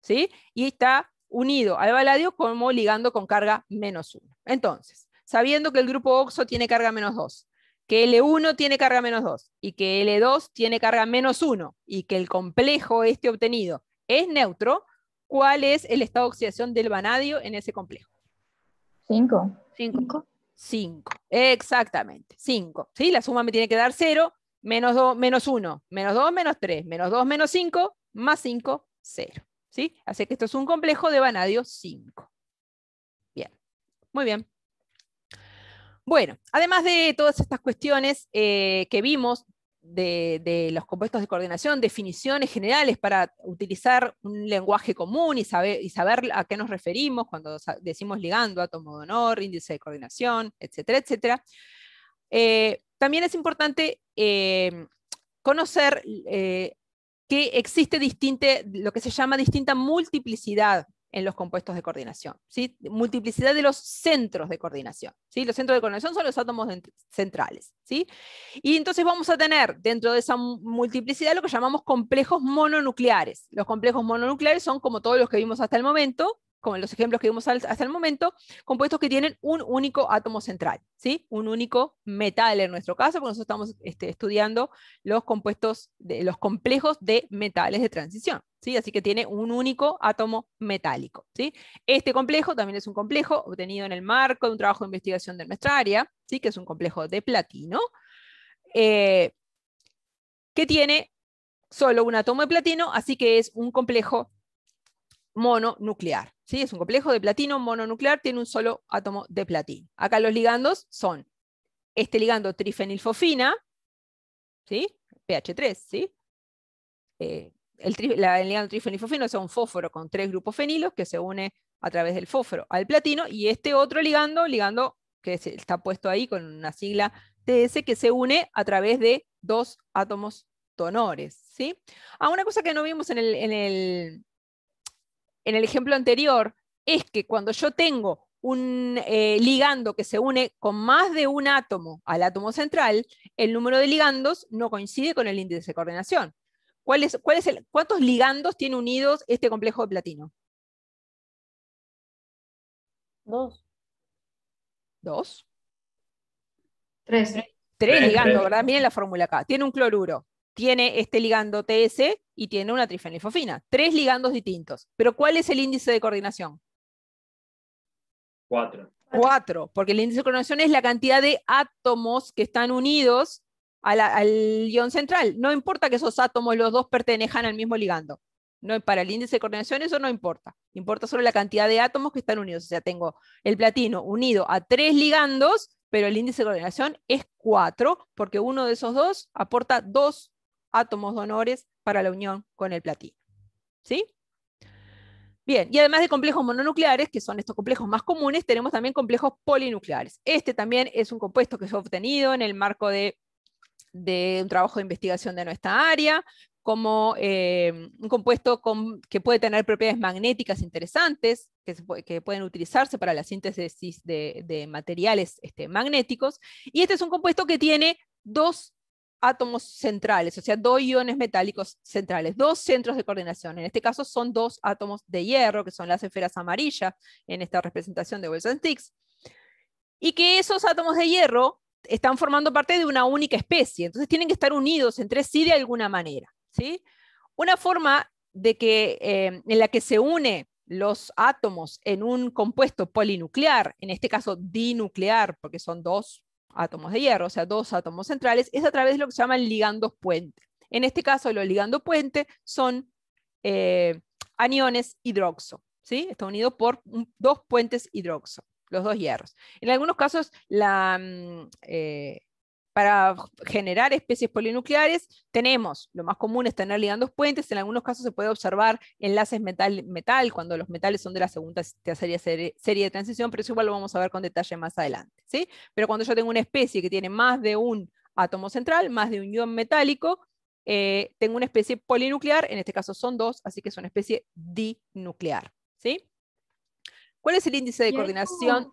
¿sí? Y está unido al baladio como ligando con carga menos 1. Entonces, sabiendo que el grupo oxo tiene carga menos 2, que L1 tiene carga menos 2 y que L2 tiene carga menos 1 y que el complejo este obtenido es neutro, ¿cuál es el estado de oxidación del vanadio en ese complejo? 5. 5. 5. Exactamente, 5. ¿Sí? La suma me tiene que dar 0, menos 2, menos 1, menos 2, menos 3, menos 2, menos 5, más 5, 0. ¿Sí? Así que esto es un complejo de vanadio 5. Bien, muy bien. Bueno, además de todas estas cuestiones eh, que vimos de, los compuestos de coordinación, definiciones generales para utilizar un lenguaje común y saber, y saber a qué nos referimos cuando decimos ligando, átomo de honor, índice de coordinación, etcétera, etcétera. Eh, también es importante eh, conocer eh, que existe lo que se llama distinta multiplicidad en los compuestos de coordinación. ¿sí? Multiplicidad de los centros de coordinación. ¿sí? Los centros de coordinación son los átomos centrales. ¿sí? Y entonces vamos a tener dentro de esa multiplicidad lo que llamamos complejos mononucleares. Los complejos mononucleares son como todos los que vimos hasta el momento, como los ejemplos que vimos hasta el momento, compuestos que tienen un único átomo central, ¿sí? un único metal en nuestro caso, porque nosotros estamos este, estudiando los compuestos, de, los complejos de metales de transición. ¿sí? Así que tiene un único átomo metálico. ¿sí? Este complejo también es un complejo obtenido en el marco de un trabajo de investigación de nuestra área, ¿sí? que es un complejo de platino, eh, que tiene solo un átomo de platino, así que es un complejo mononuclear. ¿sí? Es un complejo de platino mononuclear, tiene un solo átomo de platino. Acá los ligandos son este ligando trifenilfofina, ¿sí? pH3, ¿sí? Eh, el, ligando trifenilfofina es un fósforo con tres grupos fenilos que se une a través del fósforo al platino y este otro ligando, ligando que está puesto ahí con una sigla TS que se une a través de dos átomos tonores. ¿sí? Ah, una cosa que no vimos en el en el ejemplo anterior es que cuando yo tengo un eh, ligando que se une con más de un átomo al átomo central, el número de ligandos no coincide con el índice de coordinación. ¿Cuántos ligandos tiene unidos este complejo de platino? Dos. ¿Dos? Tres, tres ligandos, ¿verdad? Miren la fórmula acá. Tiene un cloruro, tiene este ligando TS y tiene una trifenilfofina. Tres ligandos distintos. Pero ¿cuál es el índice de coordinación? Cuatro. Cuatro, porque el índice de coordinación es la cantidad de átomos que están unidos al ion central. No importa que esos átomos, los dos, pertenezcan al mismo ligando. No, para el índice de coordinación eso no importa. Importa solo la cantidad de átomos que están unidos. O sea, tengo el platino unido a tres ligandos, pero el índice de coordinación es cuatro, porque uno de esos dos aporta dos átomos donores para la unión con el platino. ¿Sí? Bien, y además de complejos mononucleares, que son estos complejos más comunes, tenemos también complejos polinucleares. Este también es un compuesto que se ha obtenido en el marco de, un trabajo de investigación de nuestra área, como eh, un compuesto que puede tener propiedades magnéticas interesantes, que, pueden utilizarse para la síntesis de, materiales este, magnéticos. Y este es un compuesto que tiene dos átomos centrales, o sea, dos iones metálicos centrales, dos centros de coordinación. En este caso son dos átomos de hierro, que son las esferas amarillas en esta representación de Wilson Sticks, y que esos átomos de hierro están formando parte de una única especie, entonces tienen que estar unidos entre sí de alguna manera. ¿sí? Una forma de que, eh, en la que se une los átomos en un compuesto polinuclear, en este caso dinuclear, porque son dos átomos de hierro, o sea, dos átomos centrales, es a través de lo que se llaman ligandos puente. En este caso, los ligandos puente son eh, aniones hidroxo, ¿sí? Está unido por dos puentes hidroxo, los dos hierros. En algunos casos, la, mm, eh, para generar especies polinucleares, tenemos, lo más común es tener ligandos puentes, en algunos casos se puede observar enlaces metal-metal, cuando los metales son de la segunda serie, de transición, pero eso igual lo vamos a ver con detalle más adelante. ¿sí? Pero cuando yo tengo una especie que tiene más de un átomo central, más de un ion metálico, eh, tengo una especie polinuclear, en este caso son dos, así que es una especie dinuclear. ¿sí? ¿Cuál es el índice de coordinación?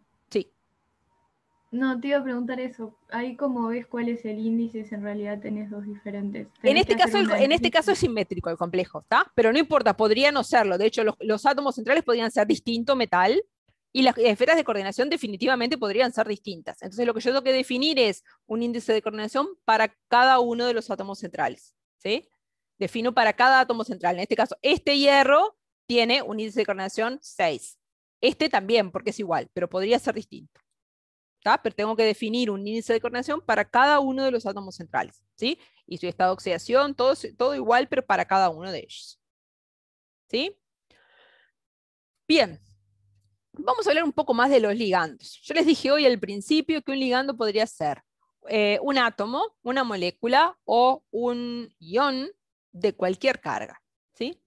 No, te iba a preguntar eso. Ahí como ves cuál es el índice, en realidad tenés dos diferentes. en este, caso, en este caso es simétrico el complejo, ¿está? Pero no importa, podría no serlo. De hecho, los, átomos centrales podrían ser distinto metal y las esferas de coordinación definitivamente podrían ser distintas. Entonces, lo que yo tengo que definir es un índice de coordinación para cada uno de los átomos centrales, ¿sí? Defino para cada átomo central. En este caso, este hierro tiene un índice de coordinación 6. Este también, porque es igual, pero podría ser distinto pero tengo que definir un índice de coordinación para cada uno de los átomos centrales, Y su estado de oxidación, todo, todo igual, pero para cada uno de ellos. Bien, vamos a hablar un poco más de los ligandos. Yo les dije hoy al principio que un ligando podría ser eh, un átomo, una molécula o un ión de cualquier carga, ¿sí?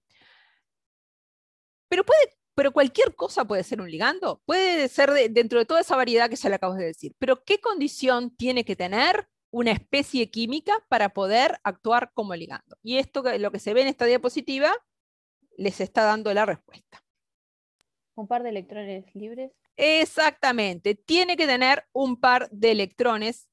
Pero puede pero cualquier cosa puede ser un ligando, puede ser dentro de toda esa variedad que ya le acabo de decir, pero ¿qué condición tiene que tener una especie química para poder actuar como ligando? Y esto, lo que se ve en esta diapositiva, les está dando la respuesta. Un par de electrones libres. Exactamente, tiene que tener un par de electrones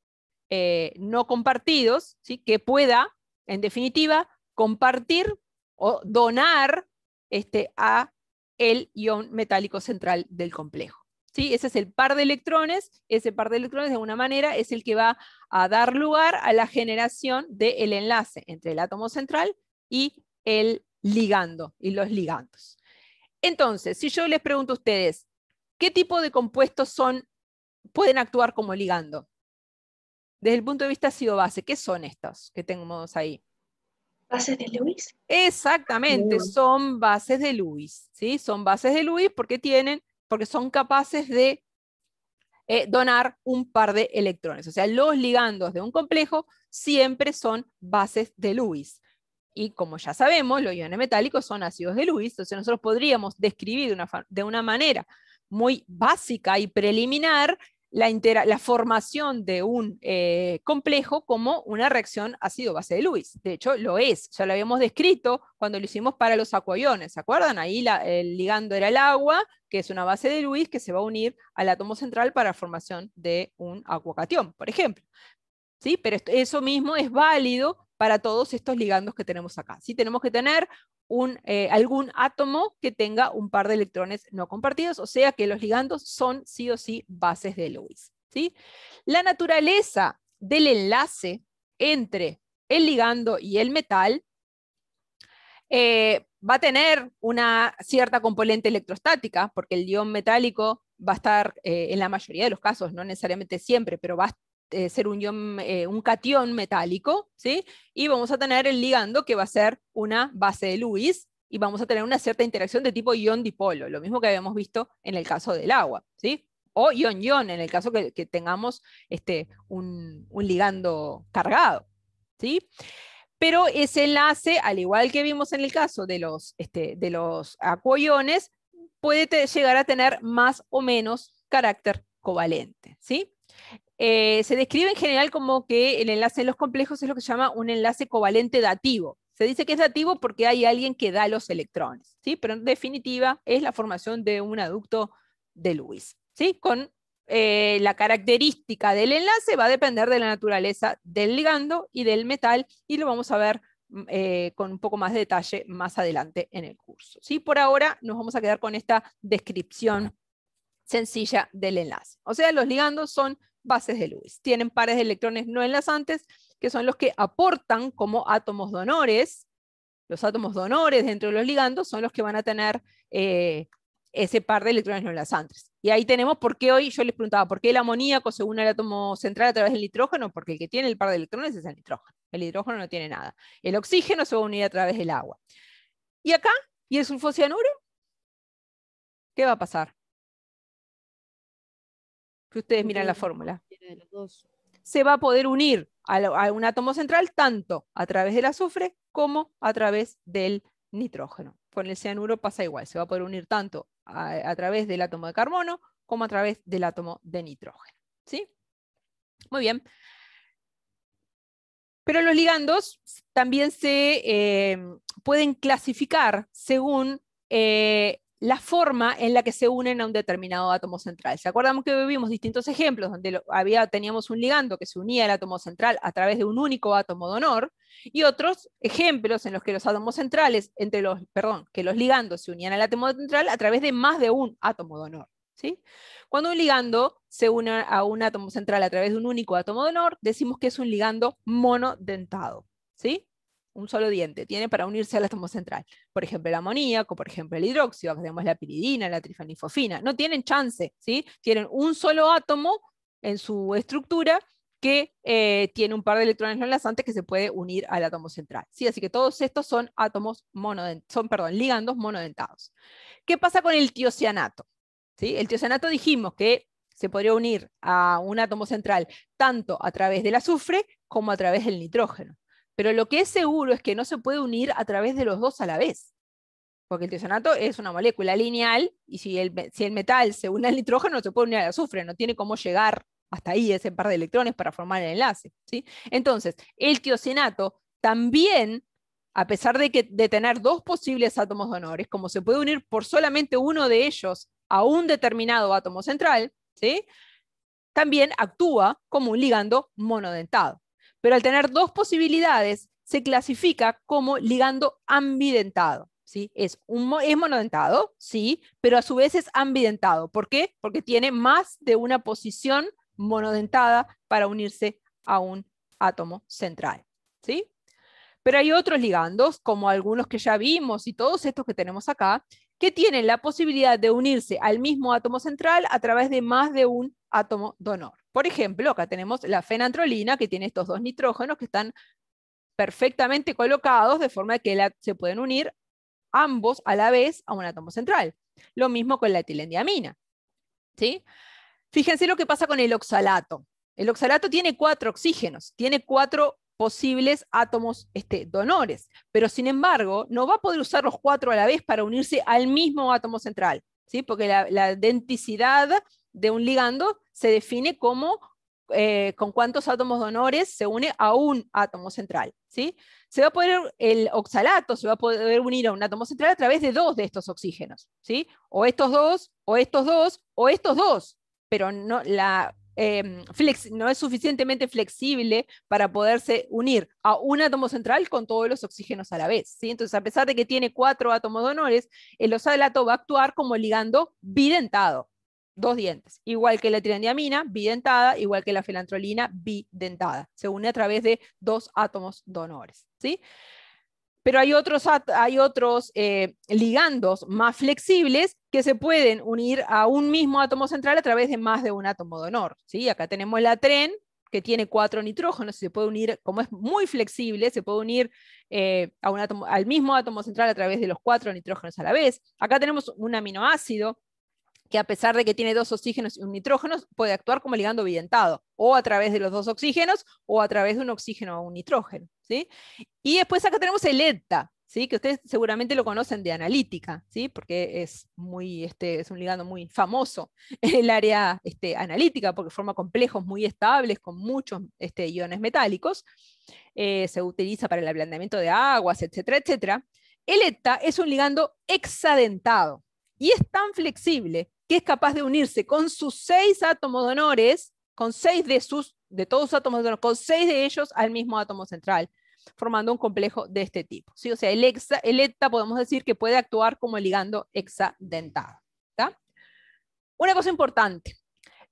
eh, no compartidos, ¿sí? que pueda, en definitiva, compartir o donar este, a el ion metálico central del complejo. ¿Sí? Ese es el par de electrones, ese par de electrones de alguna manera es el que va a dar lugar a la generación del enlace entre el átomo central y el ligando y los ligandos. Entonces, si yo les pregunto a ustedes, ¿qué tipo de compuestos son, pueden actuar como ligando? Desde el punto de vista ácido-base, ¿qué son estos que tenemos ahí? ¿Bases de Lewis? Exactamente, son bases de Lewis, ¿sí? Son bases de Lewis porque tienen, porque son capaces de eh, donar un par de electrones. O sea, los ligandos de un complejo siempre son bases de Lewis. Y como ya sabemos, los iones metálicos son ácidos de Lewis, entonces nosotros podríamos describir una, de una manera muy básica y preliminar la, formación de un eh, complejo como una reacción ácido-base de Lewis. De hecho, lo es, ya lo habíamos descrito cuando lo hicimos para los acuaviones, ¿se acuerdan? Ahí el ligando era el agua, que es una base de Lewis que se va a unir al átomo central para la formación de un acuacatión, por ejemplo. ¿Sí? Pero eso mismo es válido para todos estos ligandos que tenemos acá. tenemos que tener eh, algún átomo que tenga un par de electrones no compartidos, o sea que los ligandos son sí o sí bases de Lewis. La naturaleza del enlace entre el ligando y el metal eh, va a tener una cierta componente electrostática, porque el ion metálico va a estar eh, en la mayoría de los casos, no necesariamente siempre, pero va a eh, ser un, ion, eh, un catión metálico, ¿sí? Y vamos a tener el ligando que va a ser una base de Lewis y vamos a tener una cierta interacción de tipo ion-dipolo, lo mismo que habíamos visto en el caso del agua, ¿sí? O ion-ion en el caso que, tengamos este, un, ligando cargado, ¿sí? Pero ese enlace, al igual que vimos en el caso de los, este, los puede llegar a tener más o menos carácter covalente, ¿sí? Eh, se describe en general como que el enlace en los complejos es lo que se llama un enlace covalente dativo. Se dice que es dativo porque hay alguien que da los electrones, ¿sí? pero en definitiva es la formación de un aducto de Lewis. ¿sí? Con eh, la característica del enlace va a depender de la naturaleza del ligando y del metal, y lo vamos a ver mm, eh, con un poco más de detalle más adelante en el curso. ¿sí? Por ahora nos vamos a quedar con esta descripción sencilla del enlace. O sea, los ligandos son bases de Lewis. Tienen pares de electrones no enlazantes, que son los que aportan como átomos donores. Los átomos donores dentro de los ligandos son los que van a tener eh, ese par de electrones no enlazantes. Y ahí tenemos por qué hoy yo les preguntaba, ¿por qué el amoníaco se une al átomo central a través del nitrógeno? Porque el que tiene el par de electrones es el nitrógeno. El hidrógeno no tiene nada. El oxígeno se va a unir a través del agua. Y acá, ¿y el sulfocianuro? ¿Qué va a pasar? que ustedes miran la fórmula. Se va a poder unir a, un átomo central tanto a través del azufre como a través del nitrógeno. Con el cianuro pasa igual, se va a poder unir tanto a, través del átomo de carbono como a través del átomo de nitrógeno. ¿Sí? Muy bien. Pero los ligandos también se eh, pueden clasificar según eh, la forma en la que se unen a un determinado átomo central. ¿Se acuerdan que vimos distintos ejemplos donde había, teníamos un ligando que se unía al átomo central a través de un único átomo honor? y otros ejemplos en los que los átomos centrales, entre los, que los ligandos se unían al átomo central a través de más de un átomo de ¿sí? Cuando un ligando se une a un átomo central a través de un único átomo de honor, decimos que es un ligando monodentado. ¿sí? un solo diente tiene para unirse al átomo central. Por ejemplo, el amoníaco, por ejemplo, el hidróxido, tenemos la piridina, la trifanifofina, no tienen chance, ¿sí? Tienen un solo átomo en su estructura que eh, tiene un par de electrones no enlazantes que se puede unir al átomo central. ¿sí? Así que todos estos son átomos son, perdón, ligandos monodentados. ¿Qué pasa con el tiocianato? ¿Sí? El tiocianato dijimos que se podría unir a un átomo central tanto a través del azufre como a través del nitrógeno. Pero lo que es seguro es que no se puede unir a través de los dos a la vez. Porque el tiocianato es una molécula lineal y si el, si el metal se une al nitrógeno no se puede unir al azufre, no tiene cómo llegar hasta ahí ese par de electrones para formar el enlace. ¿sí? Entonces, el tiocianato también, a pesar de, que, de tener dos posibles átomos donores, como se puede unir por solamente uno de ellos a un determinado átomo central, ¿sí? también actúa como un ligando monodentado pero al tener dos posibilidades se clasifica como ligando ambidentado. ¿Sí? Es, un, monodentado, sí, pero a su vez es ambidentado. ¿Por qué? Porque tiene más de una posición monodentada para unirse a un átomo central. ¿sí? Pero hay otros ligandos, como algunos que ya vimos y todos estos que tenemos acá, que tienen la posibilidad de unirse al mismo átomo central a través de más de un átomo donor. Por ejemplo, acá tenemos la fenantrolina, que tiene estos dos nitrógenos que están perfectamente colocados de forma que se pueden unir ambos a la vez a un átomo central. Lo mismo con la etilendiamina. ¿sí? Fíjense lo que pasa con el oxalato. El oxalato tiene cuatro oxígenos, tiene cuatro posibles átomos este, donores, pero sin embargo no va a poder usar los cuatro a la vez para unirse al mismo átomo central, ¿sí? porque la, denticidad de un ligando se define como eh, con cuántos átomos donores se une a un átomo central. ¿sí? Se va a poder, el oxalato se va a poder unir a un átomo central a través de dos de estos oxígenos. ¿sí? O estos dos, o estos dos, o estos dos. Pero no, la, em, flex, no es suficientemente flexible para poderse unir a un átomo central con todos los oxígenos a la vez. ¿sí? Entonces, a pesar de que tiene cuatro átomos donores, el oxalato va a actuar como ligando bidentado dos dientes, igual que la triandiamina, bidentada, igual que la filantrolina, bidentada. Se une a través de dos átomos donores. ¿sí? Pero hay otros, hay otros eh, ligandos más flexibles que se pueden unir a un mismo átomo central a través de más de un átomo donor. ¿sí? Acá tenemos la tren, que tiene cuatro nitrógenos, se puede unir, como es muy flexible, se puede unir eh, a un al mismo átomo central a través de los cuatro nitrógenos a la vez. Acá tenemos un aminoácido que a pesar de que tiene dos oxígenos y un nitrógeno, puede actuar como ligando bidentado o a través de los dos oxígenos, o a través de un oxígeno o un nitrógeno. ¿sí? Y después acá tenemos el ETA, ¿sí? que ustedes seguramente lo conocen de analítica, ¿sí? porque es, muy, este, es un ligando muy famoso en el área este, analítica, porque forma complejos muy estables con muchos este, iones metálicos. Eh, se utiliza para el ablandamiento de aguas, etcétera, etcétera. El ETA es un ligando hexadentado y es tan flexible que es capaz de unirse con sus seis átomos donores, con seis de sus, de todos átomos donores, con seis de ellos al mismo átomo central, formando un complejo de este tipo. ¿sí? O sea, el, ETA podemos decir que puede actuar como ligando hexadentado. Una cosa importante,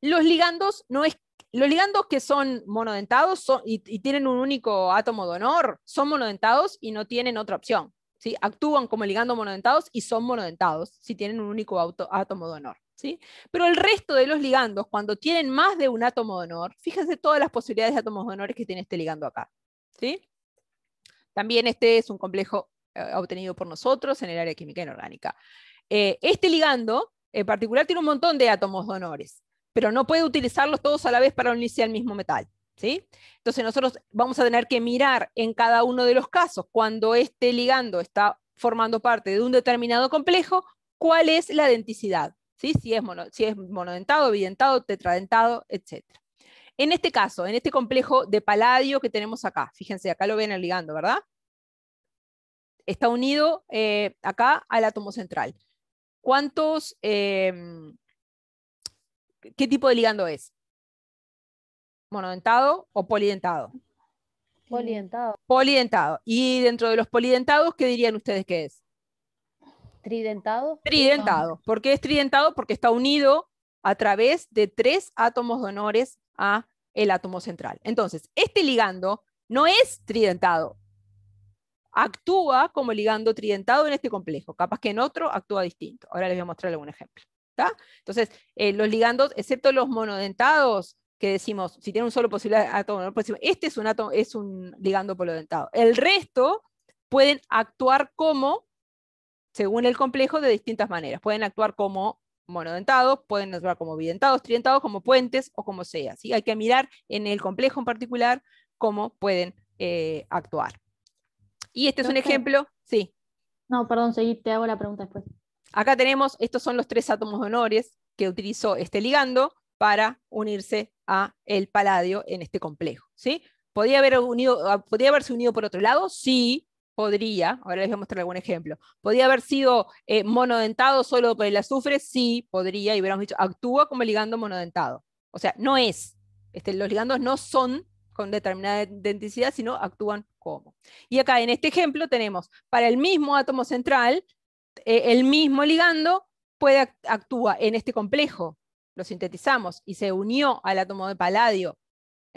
los ligandos no es los ligandos que son monodentados y, tienen un único átomo honor, son monodentados y no tienen otra opción. ¿sí? Actúan como ligando monodentados y son monodentados si tienen un único auto, átomo honor. ¿sí? Pero el resto de los ligandos, cuando tienen más de un átomo de honor, fíjense todas las posibilidades de átomos de honor que tiene este ligando acá. ¿sí? También este es un complejo eh, obtenido por nosotros en el área química inorgánica. Eh, este ligando, en particular, tiene un montón de átomos de pero no puede utilizarlos todos a la vez para unirse al mismo metal. ¿Sí? Entonces nosotros vamos a tener que mirar en cada uno de los casos, cuando este ligando está formando parte de un determinado complejo, cuál es la denticidad. ¿sí? si, es mono, si es monodentado, bidentado, tetradentado, etc. En este caso, en este complejo de paladio que tenemos acá, fíjense, acá lo ven el ligando, ¿verdad? Está unido eh, acá al átomo central. ¿Cuántos, em, qué tipo de ligando es? ¿Monodentado o polidentado? Polidentado. Polidentado. Y dentro de los polidentados, ¿qué dirían ustedes que es? ¿Tridentado? Tridentado. ¿Por qué es tridentado? Porque está unido a través de tres átomos donores a el átomo central. Entonces, este ligando no es tridentado. Actúa como ligando tridentado en este complejo. Capaz que en otro actúa distinto. Ahora les voy a mostrar algún ejemplo. Entonces, eh, los ligandos, excepto los monodentados, que decimos, si tiene un solo posible átomo, pues, este es un, átomo, es un ligando polodentado. El resto pueden actuar como según el complejo, de distintas maneras. Pueden actuar como monodentados, pueden actuar como bidentados, tridentados, como puentes o como sea. Hay que mirar en el complejo en particular cómo pueden eh, actuar. Y este es un ejemplo, sí. No, perdón, seguí, te hago la pregunta después. Acá tenemos, estos son los tres átomos de honores que utilizó este ligando para unirse a el paladio en este complejo. ¿sí? ¿Podría, haber unido, ah, ¿Podría haberse unido por otro lado? Sí, podría, ahora les voy a mostrar algún ejemplo, podría haber sido eh, monodentado solo por el azufre, sí, podría, y hubiéramos dicho, actúa como ligando monodentado. O sea, no es, este, los ligandos no son con determinada densidad, sino actúan como. Y acá en este ejemplo tenemos, para el mismo átomo central, eh, el mismo ligando puede actúa en este complejo, lo sintetizamos y se unió al átomo de paladio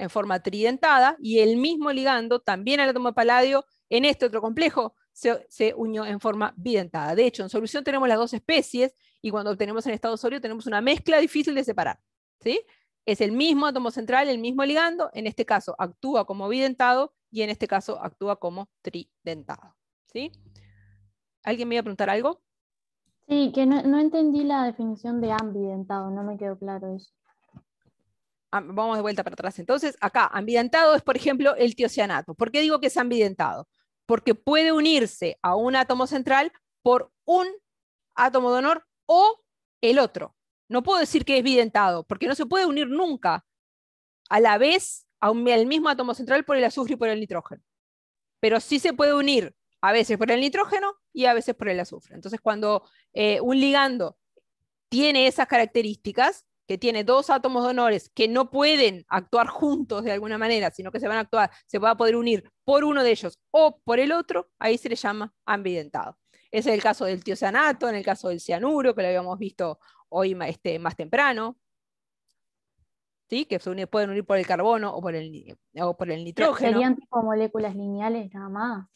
en forma tridentada y el mismo ligando también al átomo de paladio en este otro complejo se, unió en forma bidentada. De hecho, en solución tenemos las dos especies y cuando obtenemos en estado sólido tenemos una mezcla difícil de separar. ¿sí? Es el mismo átomo central, el mismo ligando, en este caso actúa como bidentado y en este caso actúa como tridentado. ¿sí? ¿Alguien me iba a preguntar algo? Sí, que no entendí la definición de ambidentado, no me quedó claro eso. Ah, vamos de vuelta para atrás. Entonces, acá, ambidentado es, por ejemplo, el tiocianato. ¿Por qué digo que es ambidentado Porque puede unirse a un átomo central por un átomo de honor o el otro. No puedo decir que es bidentado, porque no se puede unir nunca a la vez al mismo átomo central por el azufre y por el nitrógeno. Pero sí se puede unir a veces por el nitrógeno y a veces por el azufre. Entonces, cuando eh, un ligando tiene esas características, que tiene dos átomos donores que no pueden actuar juntos de alguna manera, sino que se van a actuar, se va a poder unir por uno de ellos o por el otro, ahí se le llama ambidentado. Ese es el caso del tiosanato en el caso del cianuro, que lo habíamos visto hoy este, más temprano, ¿Sí? que se pueden unir por el carbono o por el, por el nitrógeno. ¿Serían tipo moléculas lineales nada más?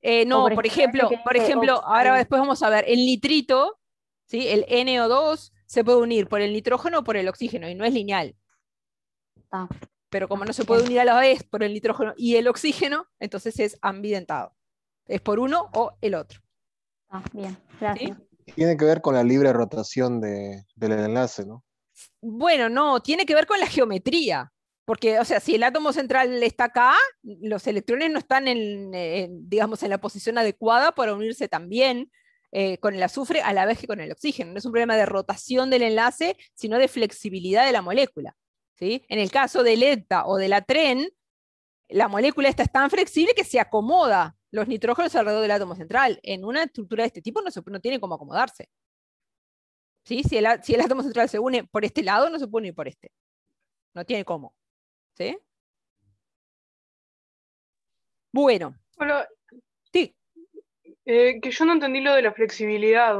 Eh, no, por ejemplo, por ejemplo, ahora después vamos a ver, el nitrito, ¿sí? el NO2 se puede unir por el nitrógeno o por el oxígeno y no es lineal. Ah, Pero como no se puede unir a la vez por el nitrógeno y el oxígeno, entonces es ambidentado. Es por uno o el otro. Ah, bien, gracias. Tiene que ver con la libre rotación del enlace, ¿no? Bueno, no, tiene que ver con la geometría. Porque, o sea, si el átomo central está acá, los electrones no están en, eh, digamos, en la posición adecuada para unirse también. Eh, con el azufre a la vez que con el oxígeno. No es un problema de rotación del enlace, sino de flexibilidad de la molécula. ¿sí? En el caso del ETA o de la TREN, la molécula esta es tan flexible que se acomoda los nitrógenos alrededor del átomo central. En una estructura de este tipo no, tiene cómo acomodarse. Si, el, átomo central se une por este lado, no se puede unir por este. No tiene cómo. ¿Sí? Bueno, eh, que yo no entendí lo de la flexibilidad.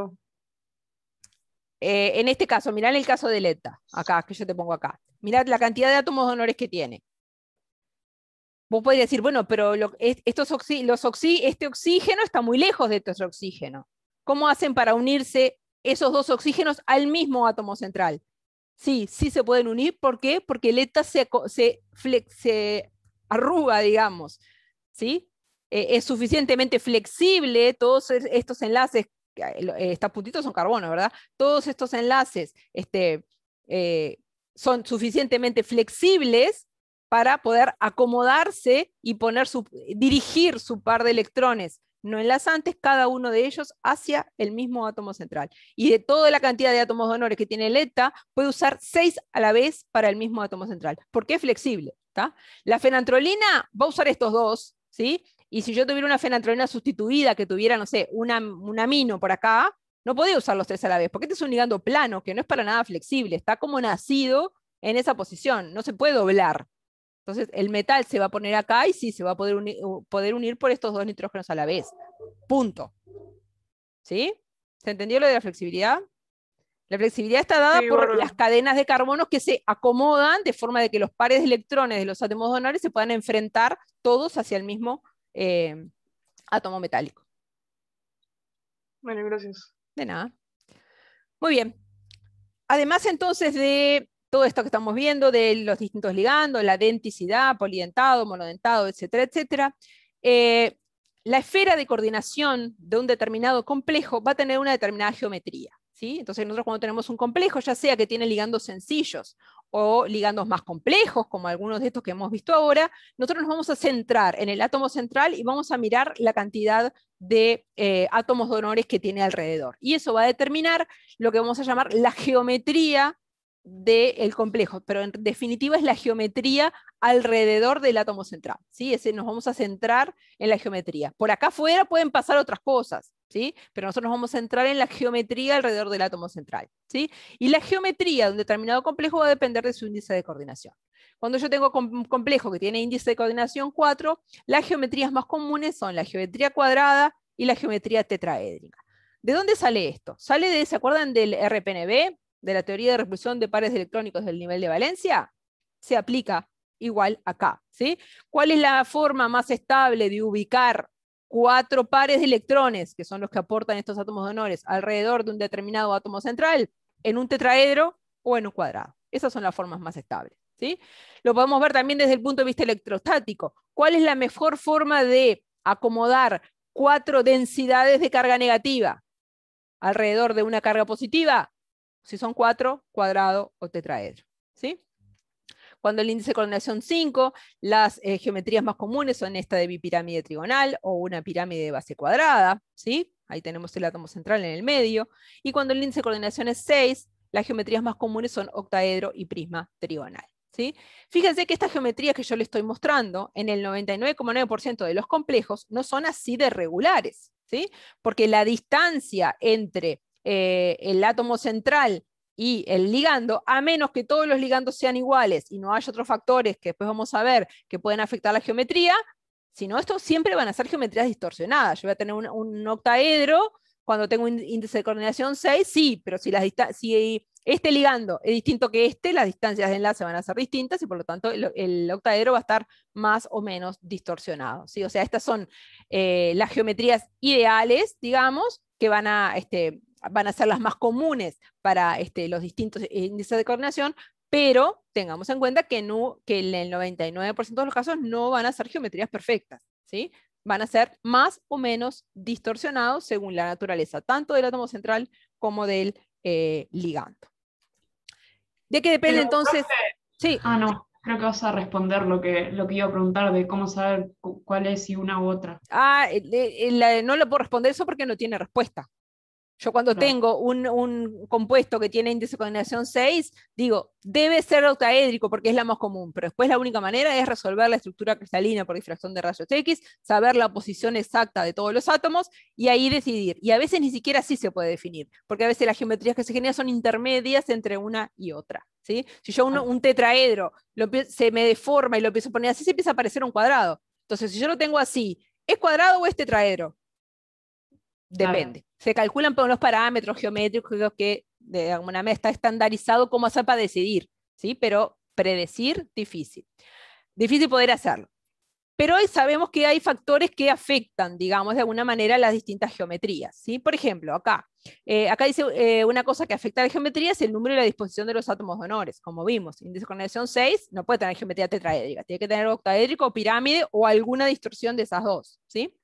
Eh, en este caso, mirá el caso de Leta, acá, que yo te pongo acá. Mirá la cantidad de átomos donores que tiene. Vos podés decir, bueno, pero estos este oxígeno está muy lejos de este oxígeno. ¿Cómo hacen para unirse esos dos oxígenos al mismo átomo central? Sí, sí se pueden unir. ¿Por qué? Porque el ETA se, se, flex, se arruga, digamos. ¿Sí? Eh, es suficientemente flexible, todos estos enlaces, eh, eh, estos puntitos son carbono, ¿verdad? Todos estos enlaces este, son suficientemente flexibles para poder acomodarse y poner dirigir su par de electrones no enlazantes, cada uno de ellos hacia el mismo átomo central. Y de toda la cantidad de átomos donores que tiene el ETA, puede usar seis a la vez para el mismo átomo central, porque es flexible. está La fenantrolina va a usar estos dos, ¿sí? Y si yo tuviera una fenantrolina sustituida que tuviera, no sé, una, un amino por acá, no podía usar los tres a la vez, porque este es un ligando plano, que no es para nada flexible, está como nacido en esa posición, no se puede doblar. Entonces, el metal se va a poner acá y sí, se va a poder, unir por estos dos nitrógenos a la vez. Punto. ¿Sí? ¿Se entendió lo de la flexibilidad? La flexibilidad está dada por las cadenas de carbonos que se acomodan de forma de que los pares de electrones de los átomos donores se puedan enfrentar todos hacia el mismo eh, átomo metálico. Bueno, gracias. De nada. Muy bien. Además entonces de todo esto que estamos viendo, de los distintos ligandos, la denticidad, polidentado, monodentado, etcétera, etcétera, eh, la esfera de coordinación de un determinado complejo va a tener una determinada geometría. Entonces nosotros cuando tenemos un complejo, ya sea que tiene ligandos sencillos o ligandos más complejos, como algunos de estos que hemos visto ahora, nosotros nos vamos a centrar en el átomo central y vamos a mirar la cantidad de eh, átomos donores que tiene alrededor. Y eso va a determinar lo que vamos a llamar la geometría del complejo, pero en definitiva es la geometría alrededor del átomo central. nos vamos a centrar en la geometría. Por acá afuera pueden pasar otras cosas, ¿sí? Pero nosotros nos vamos a centrar en la geometría alrededor del átomo central, ¿sí? Y la geometría de un determinado complejo va a depender de su índice de coordinación. Cuando yo tengo un complejo que tiene índice de coordinación 4, las geometrías más comunes son la geometría cuadrada y la geometría tetraédrica. ¿De dónde sale esto? Sale de, ¿se acuerdan del RPNB? De la teoría de repulsión de pares electrónicos del nivel de valencia. Se aplica igual acá, ¿sí? ¿Cuál es la forma más estable de ubicar cuatro pares de electrones, que son los que aportan estos átomos de honores alrededor de un determinado átomo central, en un tetraedro o en un cuadrado. Esas son las formas más estables. ¿sí? Lo podemos ver también desde el punto de vista electrostático. ¿Cuál es la mejor forma de acomodar cuatro densidades de carga negativa alrededor de una carga positiva? Si son cuatro, cuadrado o tetraedro. ¿sí? Cuando el índice de coordinación es 5, las eh, geometrías más comunes son esta de bipirámide trigonal o una pirámide de base cuadrada, ¿sí? Ahí tenemos el átomo central en el medio. Y cuando el índice de coordinación es 6, las geometrías más comunes son octaedro y prisma trigonal. ¿Sí? Fíjense que estas geometrías que yo les estoy mostrando, en el 99,9% de los complejos, no son así de regulares, ¿sí? porque la distancia entre eh, el átomo central y el ligando, a menos que todos los ligandos sean iguales y no haya otros factores que después vamos a ver que pueden afectar la geometría, sino esto siempre van a ser geometrías distorsionadas. Yo voy a tener un, octaedro cuando tengo un índice de coordinación 6, sí, pero si, las si este ligando es distinto que este, las distancias de enlace van a ser distintas y por lo tanto el, octaedro va a estar más o menos distorsionado. ¿sí? O sea, estas son eh, las geometrías ideales, digamos, que van a este, van a ser las más comunes para este, los distintos índices de coordinación, pero tengamos en cuenta que, no, que en el 99% de los casos no van a ser geometrías perfectas, ¿sí? van a ser más o menos distorsionados según la naturaleza, tanto del átomo central como del eh, ligando. ¿De qué depende entonces? sí. Ah, no, creo que vas a responder lo que, lo que iba a preguntar de cómo saber cuál es y una u otra. Ah, no le puedo responder eso porque no tiene respuesta. Yo cuando tengo un, compuesto que tiene índice de coordinación 6, digo, debe ser octaédrico porque es la más común, pero después la única manera es resolver la estructura cristalina por difracción de rayos X, saber la posición exacta de todos los átomos y ahí decidir. Y a veces ni siquiera así se puede definir, porque a veces las geometrías que se generan son intermedias entre una y otra. ¿sí? Si yo ah. un tetraedro se me deforma y lo empiezo a poner así, se empieza a parecer un cuadrado. Entonces, si yo lo tengo así, ¿es cuadrado o es tetraedro? Depende se calculan por unos parámetros geométricos que de alguna manera está estandarizado cómo hacer para decidir, ¿sí? Pero predecir, difícil. Difícil poder hacerlo. Pero hoy sabemos que hay factores que afectan, digamos, de alguna manera las distintas geometrías. ¿sí? Por ejemplo, acá, eh, acá dice eh, una cosa que afecta a la geometría es el número y la disposición de los átomos donores, como vimos. índice de conexión 6 no puede tener geometría tetraédrica, tiene que tener octaédrico, pirámide o alguna distorsión de esas dos. ¿sí?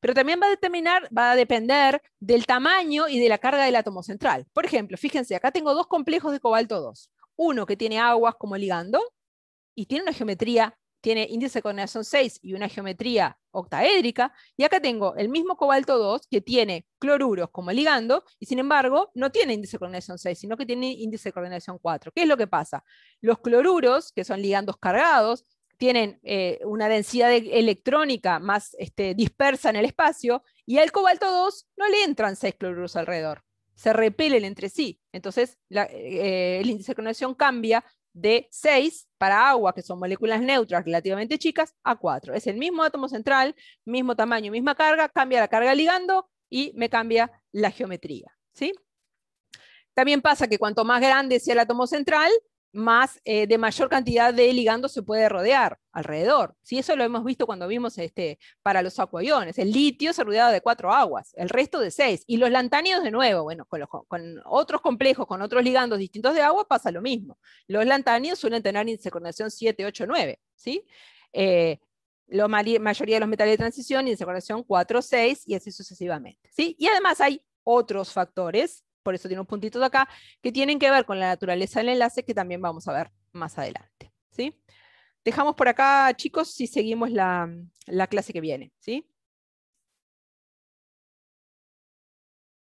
Pero también va a determinar, va a depender del tamaño y de la carga del átomo central. Por ejemplo, fíjense, acá tengo dos complejos de cobalto 2. Uno que tiene aguas como ligando y tiene una geometría tiene índice de coordinación 6 y una geometría octaédrica, y acá tengo el mismo cobalto 2 que tiene cloruros como ligando, y sin embargo no tiene índice de coordinación 6, sino que tiene índice de coordinación 4. ¿Qué es lo que pasa? Los cloruros, que son ligandos cargados, tienen eh, una densidad electrónica más este, dispersa en el espacio, y al cobalto 2 no le entran 6 cloruros alrededor se repelen entre sí. Entonces, eh, el índice de coordinación cambia de 6 para agua, que son moléculas neutras relativamente chicas, a 4. Es el mismo átomo central, mismo tamaño, misma carga, cambia la carga ligando y me cambia la geometría. ¿sí? También pasa que cuanto más grande sea el átomo central, más eh, de mayor cantidad de ligando se puede rodear alrededor. Eso lo hemos visto cuando vimos este, para los acuayones El litio se rodeado de cuatro aguas, el resto de seis. Y los lantánidos, de nuevo, bueno, con, otros complejos, con otros ligandos distintos de agua, pasa lo mismo. Los lantánidos suelen tener índice 7, 8, 9. la mayoría de los metales de transición, y 4, 6 y así sucesivamente. Y además hay otros factores por eso tiene un puntito de acá, que tienen que ver con la naturaleza del enlace, que también vamos a ver más adelante. ¿sí? Dejamos por acá, chicos, si seguimos la, la clase que viene. ¿sí?